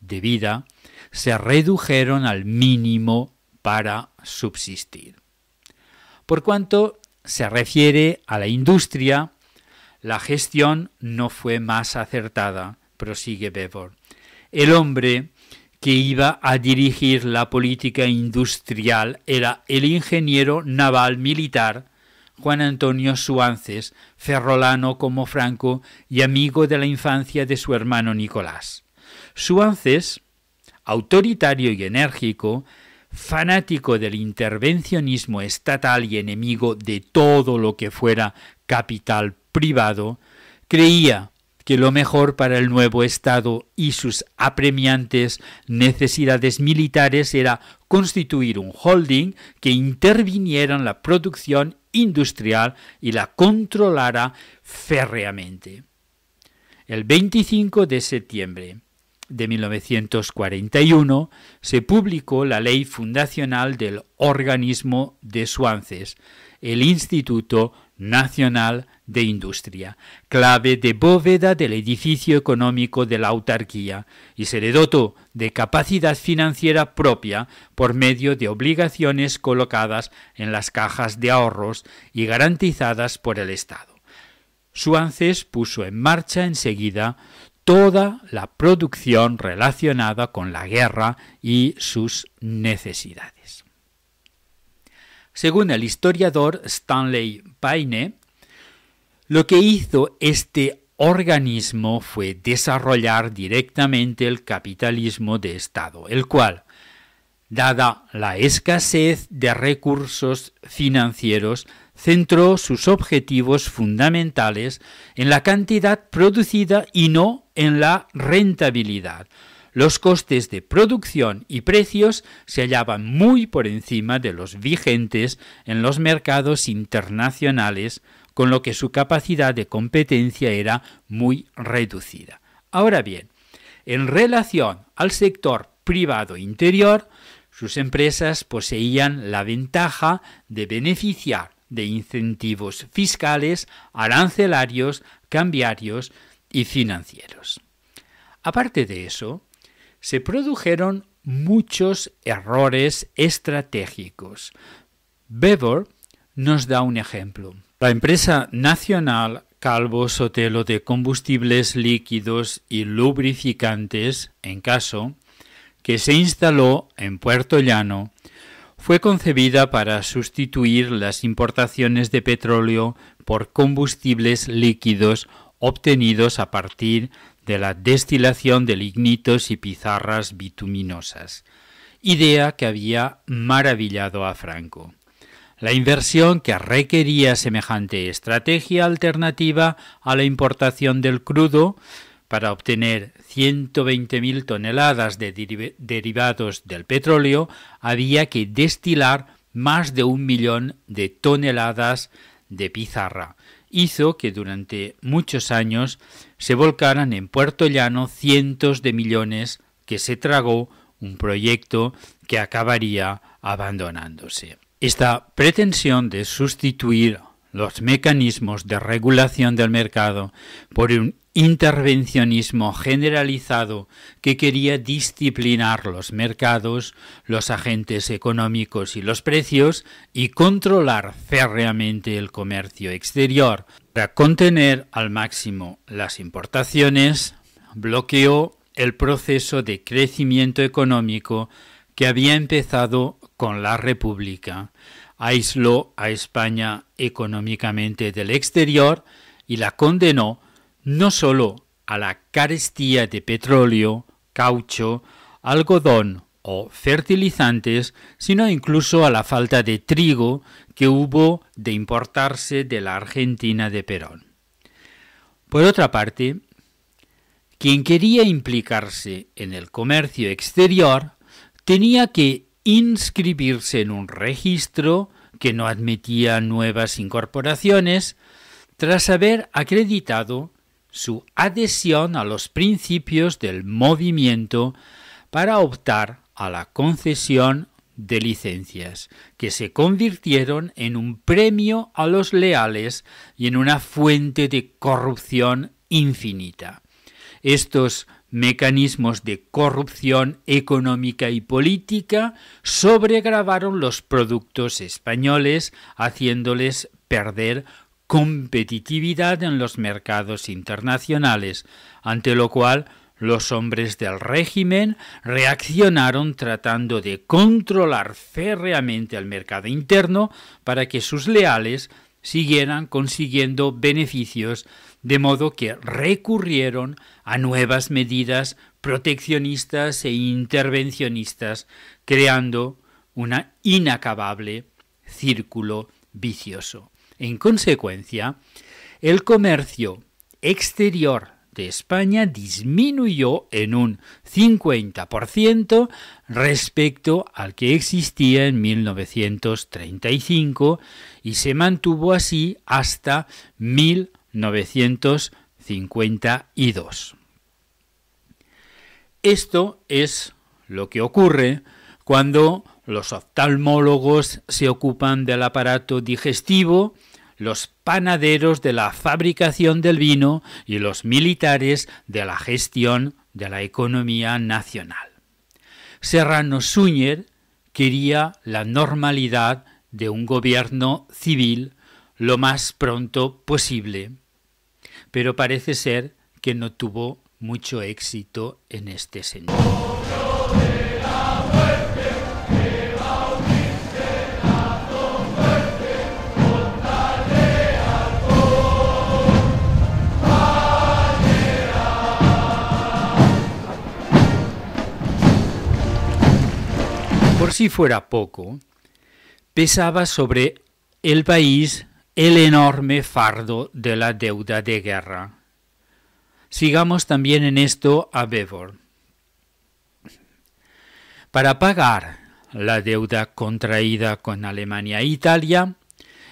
de vida se redujeron al mínimo para subsistir. Por cuanto se refiere a la industria, la gestión no fue más acertada, prosigue Bevor. El hombre que iba a dirigir la política industrial era el ingeniero naval militar Juan Antonio Suances, ferrolano como Franco y amigo de la infancia de su hermano Nicolás. Suances, autoritario y enérgico, fanático del intervencionismo estatal y enemigo de todo lo que fuera capital privado, creía que lo mejor para el nuevo Estado y sus apremiantes necesidades militares era constituir un holding que interviniera en la producción industrial y la controlara férreamente. El 25 de septiembre de 1941 se publicó la ley fundacional del organismo de Suances, el Instituto Nacional de Industria, clave de bóveda del edificio económico de la autarquía, y se le dotó de capacidad financiera propia por medio de obligaciones colocadas en las cajas de ahorros y garantizadas por el Estado. Suances puso en marcha enseguida toda la producción relacionada con la guerra y sus necesidades. Según el historiador Stanley Paine, lo que hizo este organismo fue desarrollar directamente el capitalismo de Estado, el cual, dada la escasez de recursos financieros, centró sus objetivos fundamentales en la cantidad producida y no en la rentabilidad. Los costes de producción y precios se hallaban muy por encima de los vigentes en los mercados internacionales, con lo que su capacidad de competencia era muy reducida. Ahora bien, en relación al sector privado interior, sus empresas poseían la ventaja de beneficiar de incentivos fiscales, arancelarios, cambiarios y financieros. Aparte de eso, se produjeron muchos errores estratégicos. Bevor nos da un ejemplo. La empresa nacional Calvo Sotelo de Combustibles Líquidos y Lubrificantes, en caso, que se instaló en Puerto Llano, fue concebida para sustituir las importaciones de petróleo por combustibles líquidos obtenidos a partir de la destilación de lignitos y pizarras bituminosas, idea que había maravillado a Franco. La inversión que requería semejante estrategia alternativa a la importación del crudo para obtener 120.000 toneladas de derivados del petróleo, había que destilar más de un millón de toneladas de pizarra. Hizo que durante muchos años se volcaran en Puerto Llano cientos de millones que se tragó un proyecto que acabaría abandonándose. Esta pretensión de sustituir los mecanismos de regulación del mercado por un intervencionismo generalizado que quería disciplinar los mercados, los agentes económicos y los precios y controlar férreamente el comercio exterior. Para contener al máximo las importaciones, bloqueó el proceso de crecimiento económico que había empezado con la República aisló a España económicamente del exterior y la condenó no sólo a la carestía de petróleo, caucho, algodón o fertilizantes, sino incluso a la falta de trigo que hubo de importarse de la Argentina de Perón. Por otra parte, quien quería implicarse en el comercio exterior tenía que inscribirse en un registro que no admitía nuevas incorporaciones, tras haber acreditado su adhesión a los principios del movimiento para optar a la concesión de licencias, que se convirtieron en un premio a los leales y en una fuente de corrupción infinita. Estos mecanismos de corrupción económica y política sobregravaron los productos españoles, haciéndoles perder competitividad en los mercados internacionales, ante lo cual los hombres del régimen reaccionaron tratando de controlar férreamente el mercado interno para que sus leales siguieran consiguiendo beneficios de modo que recurrieron a nuevas medidas proteccionistas e intervencionistas, creando un inacabable círculo vicioso. En consecuencia, el comercio exterior de España disminuyó en un 50% respecto al que existía en 1935 y se mantuvo así hasta 1935. 952. Esto es lo que ocurre cuando los oftalmólogos se ocupan del aparato digestivo, los panaderos de la fabricación del vino y los militares de la gestión de la economía nacional. Serrano Suñer quería la normalidad de un gobierno civil lo más pronto posible pero parece ser que no tuvo mucho éxito en este sentido. Por si fuera poco, pesaba sobre el país el enorme fardo de la deuda de guerra. Sigamos también en esto a Bevor. Para pagar la deuda contraída con Alemania e Italia,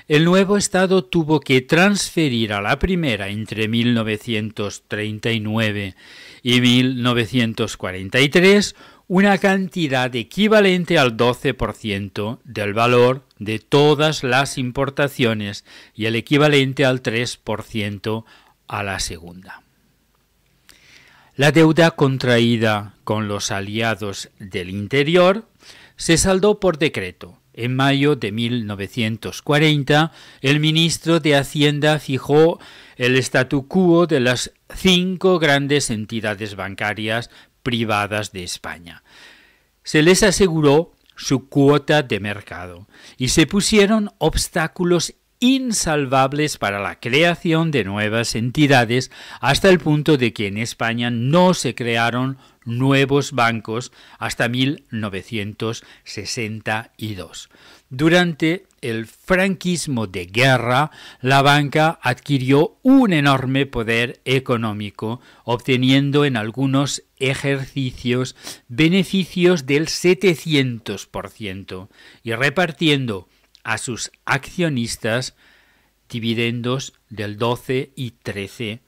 el nuevo Estado tuvo que transferir a la primera entre 1939 y 1943 una cantidad equivalente al 12% del valor de todas las importaciones y el equivalente al 3% a la segunda. La deuda contraída con los aliados del interior se saldó por decreto. En mayo de 1940, el ministro de Hacienda fijó el statu quo de las cinco grandes entidades bancarias privadas de España. Se les aseguró su cuota de mercado y se pusieron obstáculos insalvables para la creación de nuevas entidades hasta el punto de que en España no se crearon nuevos bancos hasta 1962. Durante el franquismo de guerra, la banca adquirió un enorme poder económico, obteniendo en algunos ejercicios beneficios del 700% y repartiendo a sus accionistas dividendos del 12 y 13%.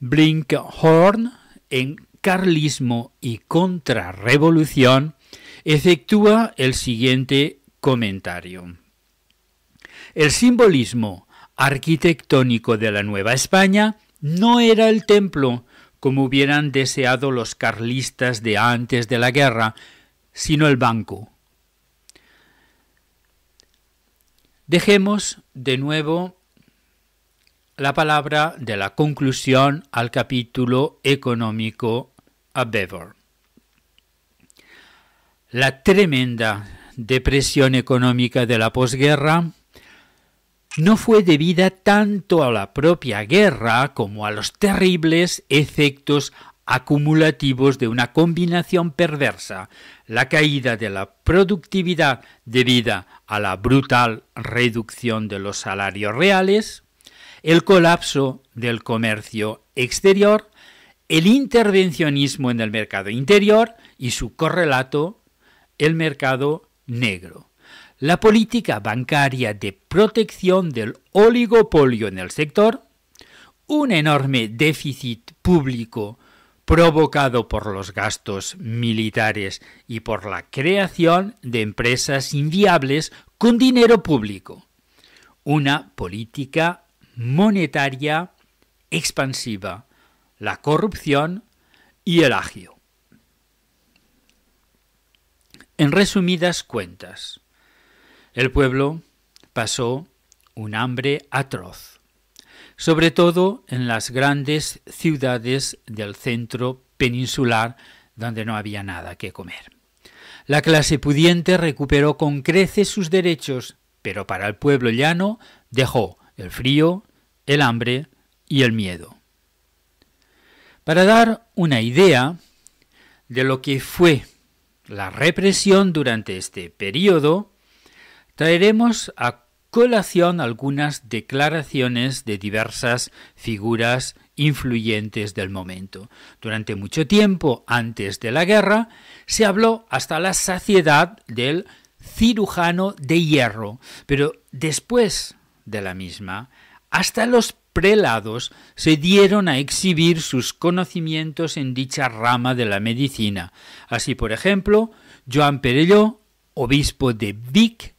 Blinkhorn, en Carlismo y Contrarrevolución, efectúa el siguiente comentario. El simbolismo arquitectónico de la Nueva España no era el templo, como hubieran deseado los carlistas de antes de la guerra, sino el banco. Dejemos de nuevo la palabra de la conclusión al capítulo económico a Bever. La tremenda depresión económica de la posguerra no fue debida tanto a la propia guerra como a los terribles efectos acumulativos de una combinación perversa, la caída de la productividad debida a la brutal reducción de los salarios reales, el colapso del comercio exterior, el intervencionismo en el mercado interior y su correlato, el mercado negro. La política bancaria de protección del oligopolio en el sector, un enorme déficit público provocado por los gastos militares y por la creación de empresas inviables con dinero público. Una política monetaria expansiva, la corrupción y el agio. En resumidas cuentas, el pueblo pasó un hambre atroz, sobre todo en las grandes ciudades del centro peninsular donde no había nada que comer. La clase pudiente recuperó con creces sus derechos, pero para el pueblo llano dejó el frío, el hambre y el miedo. Para dar una idea de lo que fue la represión durante este periodo, traeremos a colación algunas declaraciones de diversas figuras influyentes del momento. Durante mucho tiempo antes de la guerra se habló hasta la saciedad del cirujano de hierro, pero después de la misma, hasta los prelados se dieron a exhibir sus conocimientos en dicha rama de la medicina. Así, por ejemplo, Joan Perelló, obispo de Vic,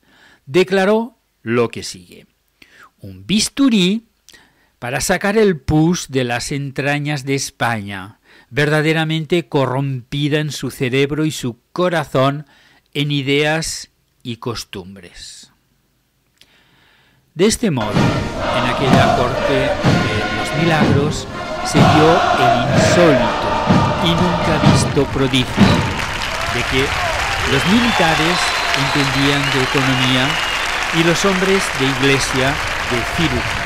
declaró lo que sigue. Un bisturí para sacar el pus de las entrañas de España, verdaderamente corrompida en su cerebro y su corazón en ideas y costumbres. De este modo, en aquella corte de los milagros se dio el insólito y nunca visto prodigio de que los militares entendían de economía y los hombres de iglesia de cirugía.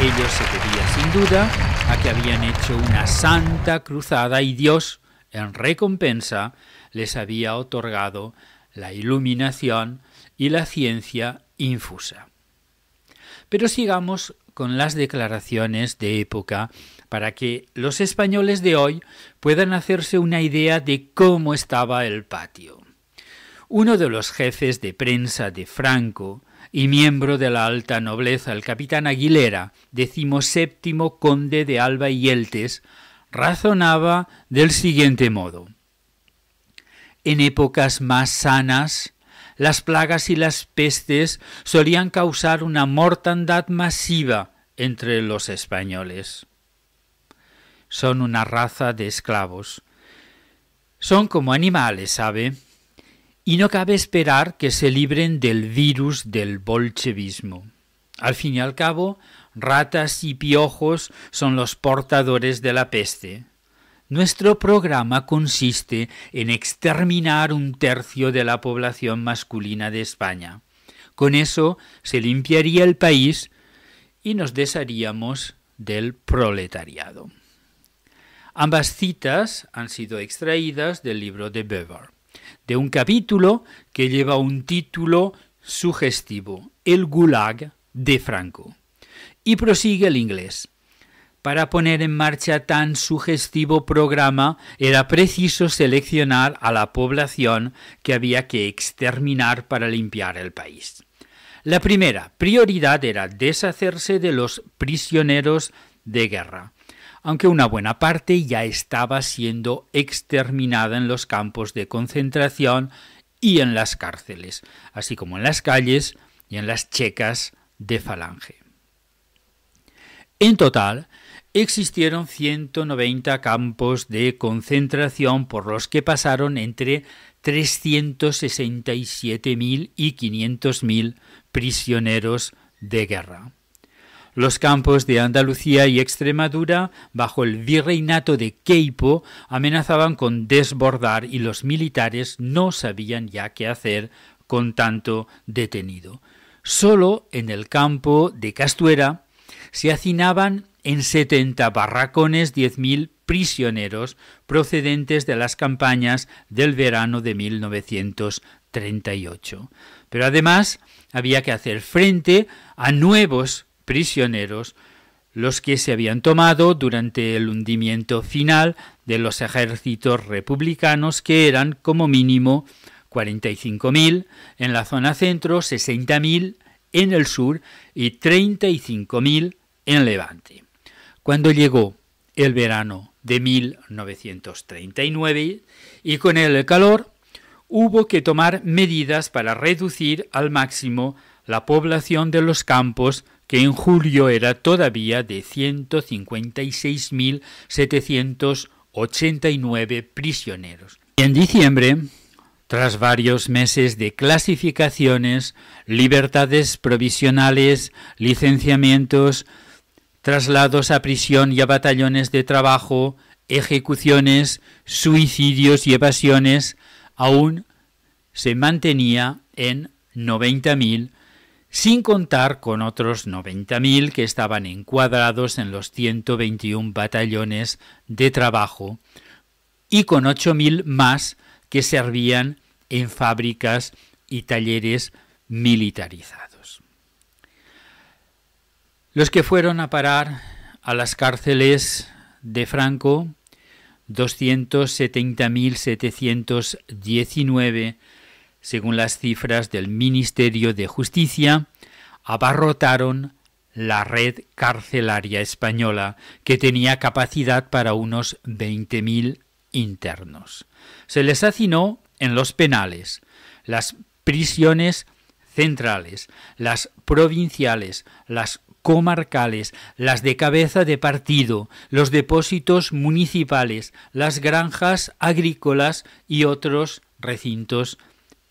Ellos se debían, sin duda a que habían hecho una santa cruzada y Dios, en recompensa, les había otorgado la iluminación y la ciencia infusa. Pero sigamos con las declaraciones de época para que los españoles de hoy puedan hacerse una idea de cómo estaba el patio. Uno de los jefes de prensa de Franco y miembro de la alta nobleza, el capitán Aguilera, séptimo conde de Alba y Eltes, razonaba del siguiente modo. En épocas más sanas, las plagas y las pestes solían causar una mortandad masiva entre los españoles son una raza de esclavos. Son como animales, ¿sabe? Y no cabe esperar que se libren del virus del bolchevismo. Al fin y al cabo, ratas y piojos son los portadores de la peste. Nuestro programa consiste en exterminar un tercio de la población masculina de España. Con eso se limpiaría el país y nos desharíamos del proletariado. Ambas citas han sido extraídas del libro de Beaver, de un capítulo que lleva un título sugestivo, El Gulag de Franco. Y prosigue el inglés. Para poner en marcha tan sugestivo programa era preciso seleccionar a la población que había que exterminar para limpiar el país. La primera prioridad era deshacerse de los prisioneros de guerra, aunque una buena parte ya estaba siendo exterminada en los campos de concentración y en las cárceles, así como en las calles y en las checas de Falange. En total, existieron 190 campos de concentración por los que pasaron entre 367.000 y 500.000 prisioneros de guerra. Los campos de Andalucía y Extremadura, bajo el virreinato de Queipo, amenazaban con desbordar y los militares no sabían ya qué hacer con tanto detenido. Solo en el campo de Castuera se hacinaban en 70 barracones 10.000 prisioneros procedentes de las campañas del verano de 1938. Pero además había que hacer frente a nuevos prisioneros los que se habían tomado durante el hundimiento final de los ejércitos republicanos, que eran como mínimo 45.000 en la zona centro, 60.000 en el sur y 35.000 en Levante. Cuando llegó el verano de 1939 y con el calor, hubo que tomar medidas para reducir al máximo la población de los campos que en julio era todavía de 156.789 prisioneros. Y en diciembre, tras varios meses de clasificaciones, libertades provisionales, licenciamientos, traslados a prisión y a batallones de trabajo, ejecuciones, suicidios y evasiones, aún se mantenía en 90.000 sin contar con otros 90.000 que estaban encuadrados en los 121 batallones de trabajo y con 8.000 más que servían en fábricas y talleres militarizados. Los que fueron a parar a las cárceles de Franco, 270.719 según las cifras del Ministerio de Justicia, abarrotaron la red carcelaria española, que tenía capacidad para unos 20.000 internos. Se les hacinó en los penales, las prisiones centrales, las provinciales, las comarcales, las de cabeza de partido, los depósitos municipales, las granjas agrícolas y otros recintos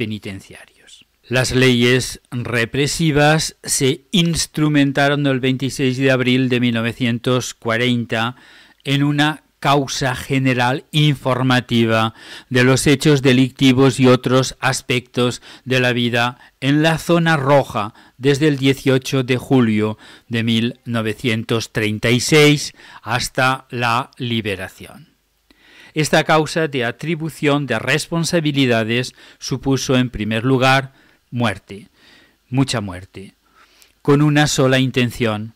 penitenciarios. Las leyes represivas se instrumentaron el 26 de abril de 1940 en una causa general informativa de los hechos delictivos y otros aspectos de la vida en la zona roja desde el 18 de julio de 1936 hasta la liberación. Esta causa de atribución de responsabilidades supuso en primer lugar muerte, mucha muerte, con una sola intención,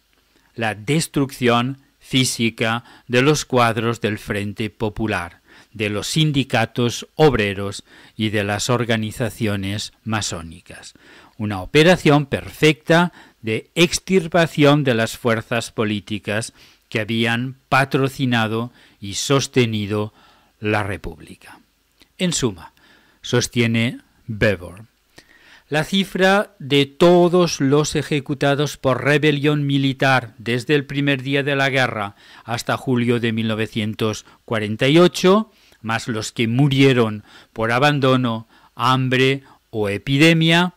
la destrucción física de los cuadros del Frente Popular, de los sindicatos obreros y de las organizaciones masónicas. Una operación perfecta de extirpación de las fuerzas políticas que habían patrocinado y sostenido la República. En suma, sostiene Bevor, la cifra de todos los ejecutados por rebelión militar desde el primer día de la guerra hasta julio de 1948, más los que murieron por abandono, hambre o epidemia,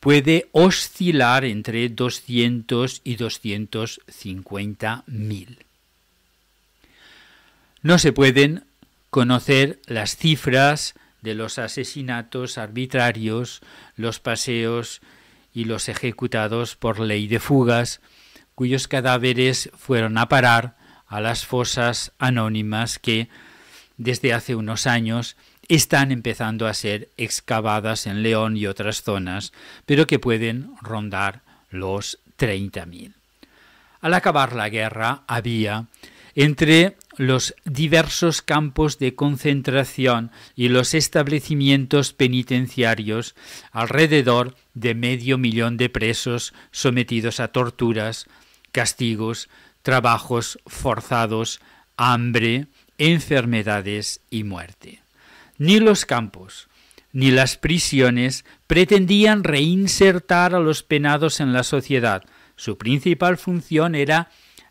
puede oscilar entre 200 y 250 mil. No se pueden conocer las cifras de los asesinatos arbitrarios, los paseos y los ejecutados por ley de fugas, cuyos cadáveres fueron a parar a las fosas anónimas que desde hace unos años están empezando a ser excavadas en León y otras zonas, pero que pueden rondar los 30.000. Al acabar la guerra había entre los diversos campos de concentración y los establecimientos penitenciarios, alrededor de medio millón de presos sometidos a torturas, castigos, trabajos forzados, hambre, enfermedades y muerte. Ni los campos ni las prisiones pretendían reinsertar a los penados en la sociedad. Su principal función era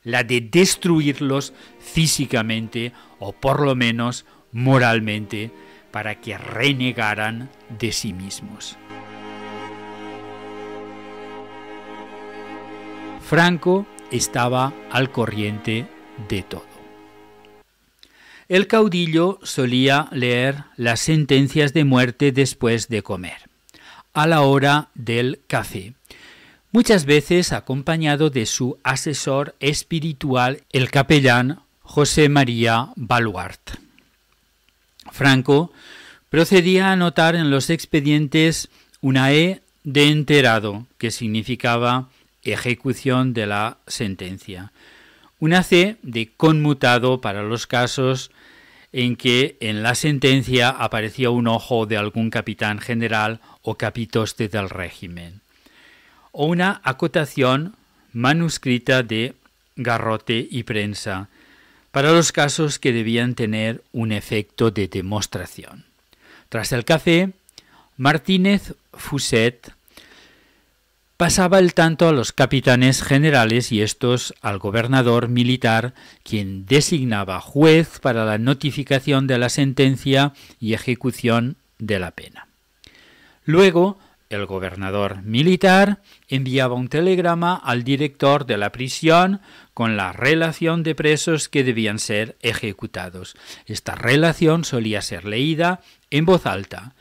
la de destruirlos físicamente o por lo menos moralmente para que renegaran de sí mismos. Franco estaba al corriente de todo. El caudillo solía leer las sentencias de muerte después de comer, a la hora del café, muchas veces acompañado de su asesor espiritual, el capellán José María Baluart. Franco procedía a notar en los expedientes una E de enterado, que significaba ejecución de la sentencia, una C de conmutado para los casos en que en la sentencia aparecía un ojo de algún capitán general o capitoste del régimen o una acotación manuscrita de garrote y prensa para los casos que debían tener un efecto de demostración. Tras el café, Martínez Fuset pasaba el tanto a los capitanes generales y estos al gobernador militar, quien designaba juez para la notificación de la sentencia y ejecución de la pena. Luego, el gobernador militar enviaba un telegrama al director de la prisión con la relación de presos que debían ser ejecutados. Esta relación solía ser leída en voz alta.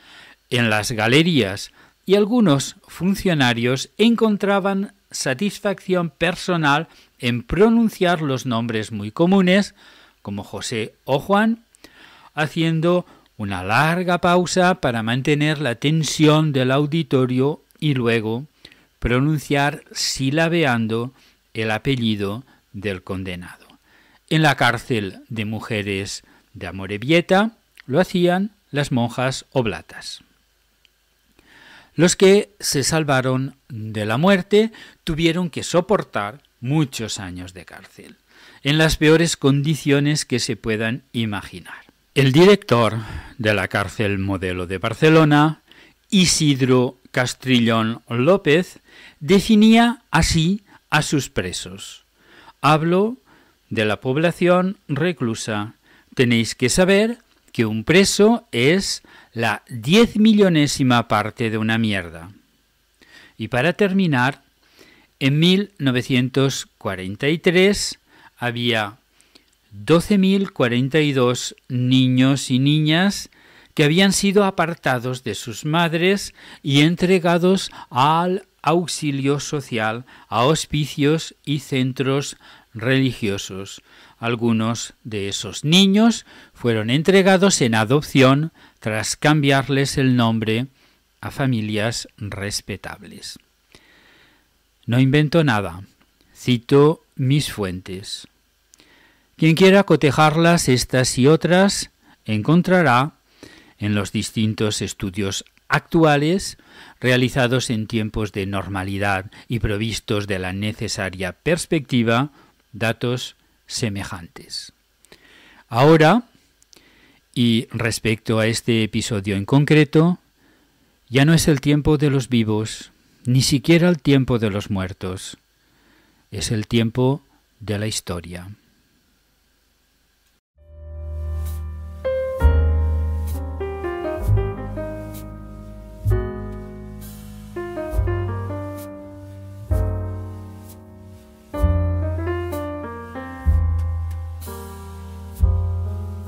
En las galerías y algunos funcionarios encontraban satisfacción personal en pronunciar los nombres muy comunes, como José o Juan, haciendo una larga pausa para mantener la tensión del auditorio y luego pronunciar silabeando el apellido del condenado. En la cárcel de mujeres de Amorebieta lo hacían las monjas oblatas. Los que se salvaron de la muerte tuvieron que soportar muchos años de cárcel, en las peores condiciones que se puedan imaginar. El director de la cárcel modelo de Barcelona, Isidro Castrillón López, definía así a sus presos. Hablo de la población reclusa. Tenéis que saber que un preso es la diez millonésima parte de una mierda. Y para terminar, en 1943 había 12.042 niños y niñas que habían sido apartados de sus madres y entregados al auxilio social, a hospicios y centros religiosos. Algunos de esos niños fueron entregados en adopción tras cambiarles el nombre a familias respetables. No invento nada, cito mis fuentes. Quien quiera cotejarlas estas y otras encontrará en los distintos estudios actuales realizados en tiempos de normalidad y provistos de la necesaria perspectiva datos semejantes. Ahora, y respecto a este episodio en concreto, ya no es el tiempo de los vivos, ni siquiera el tiempo de los muertos, es el tiempo de la historia.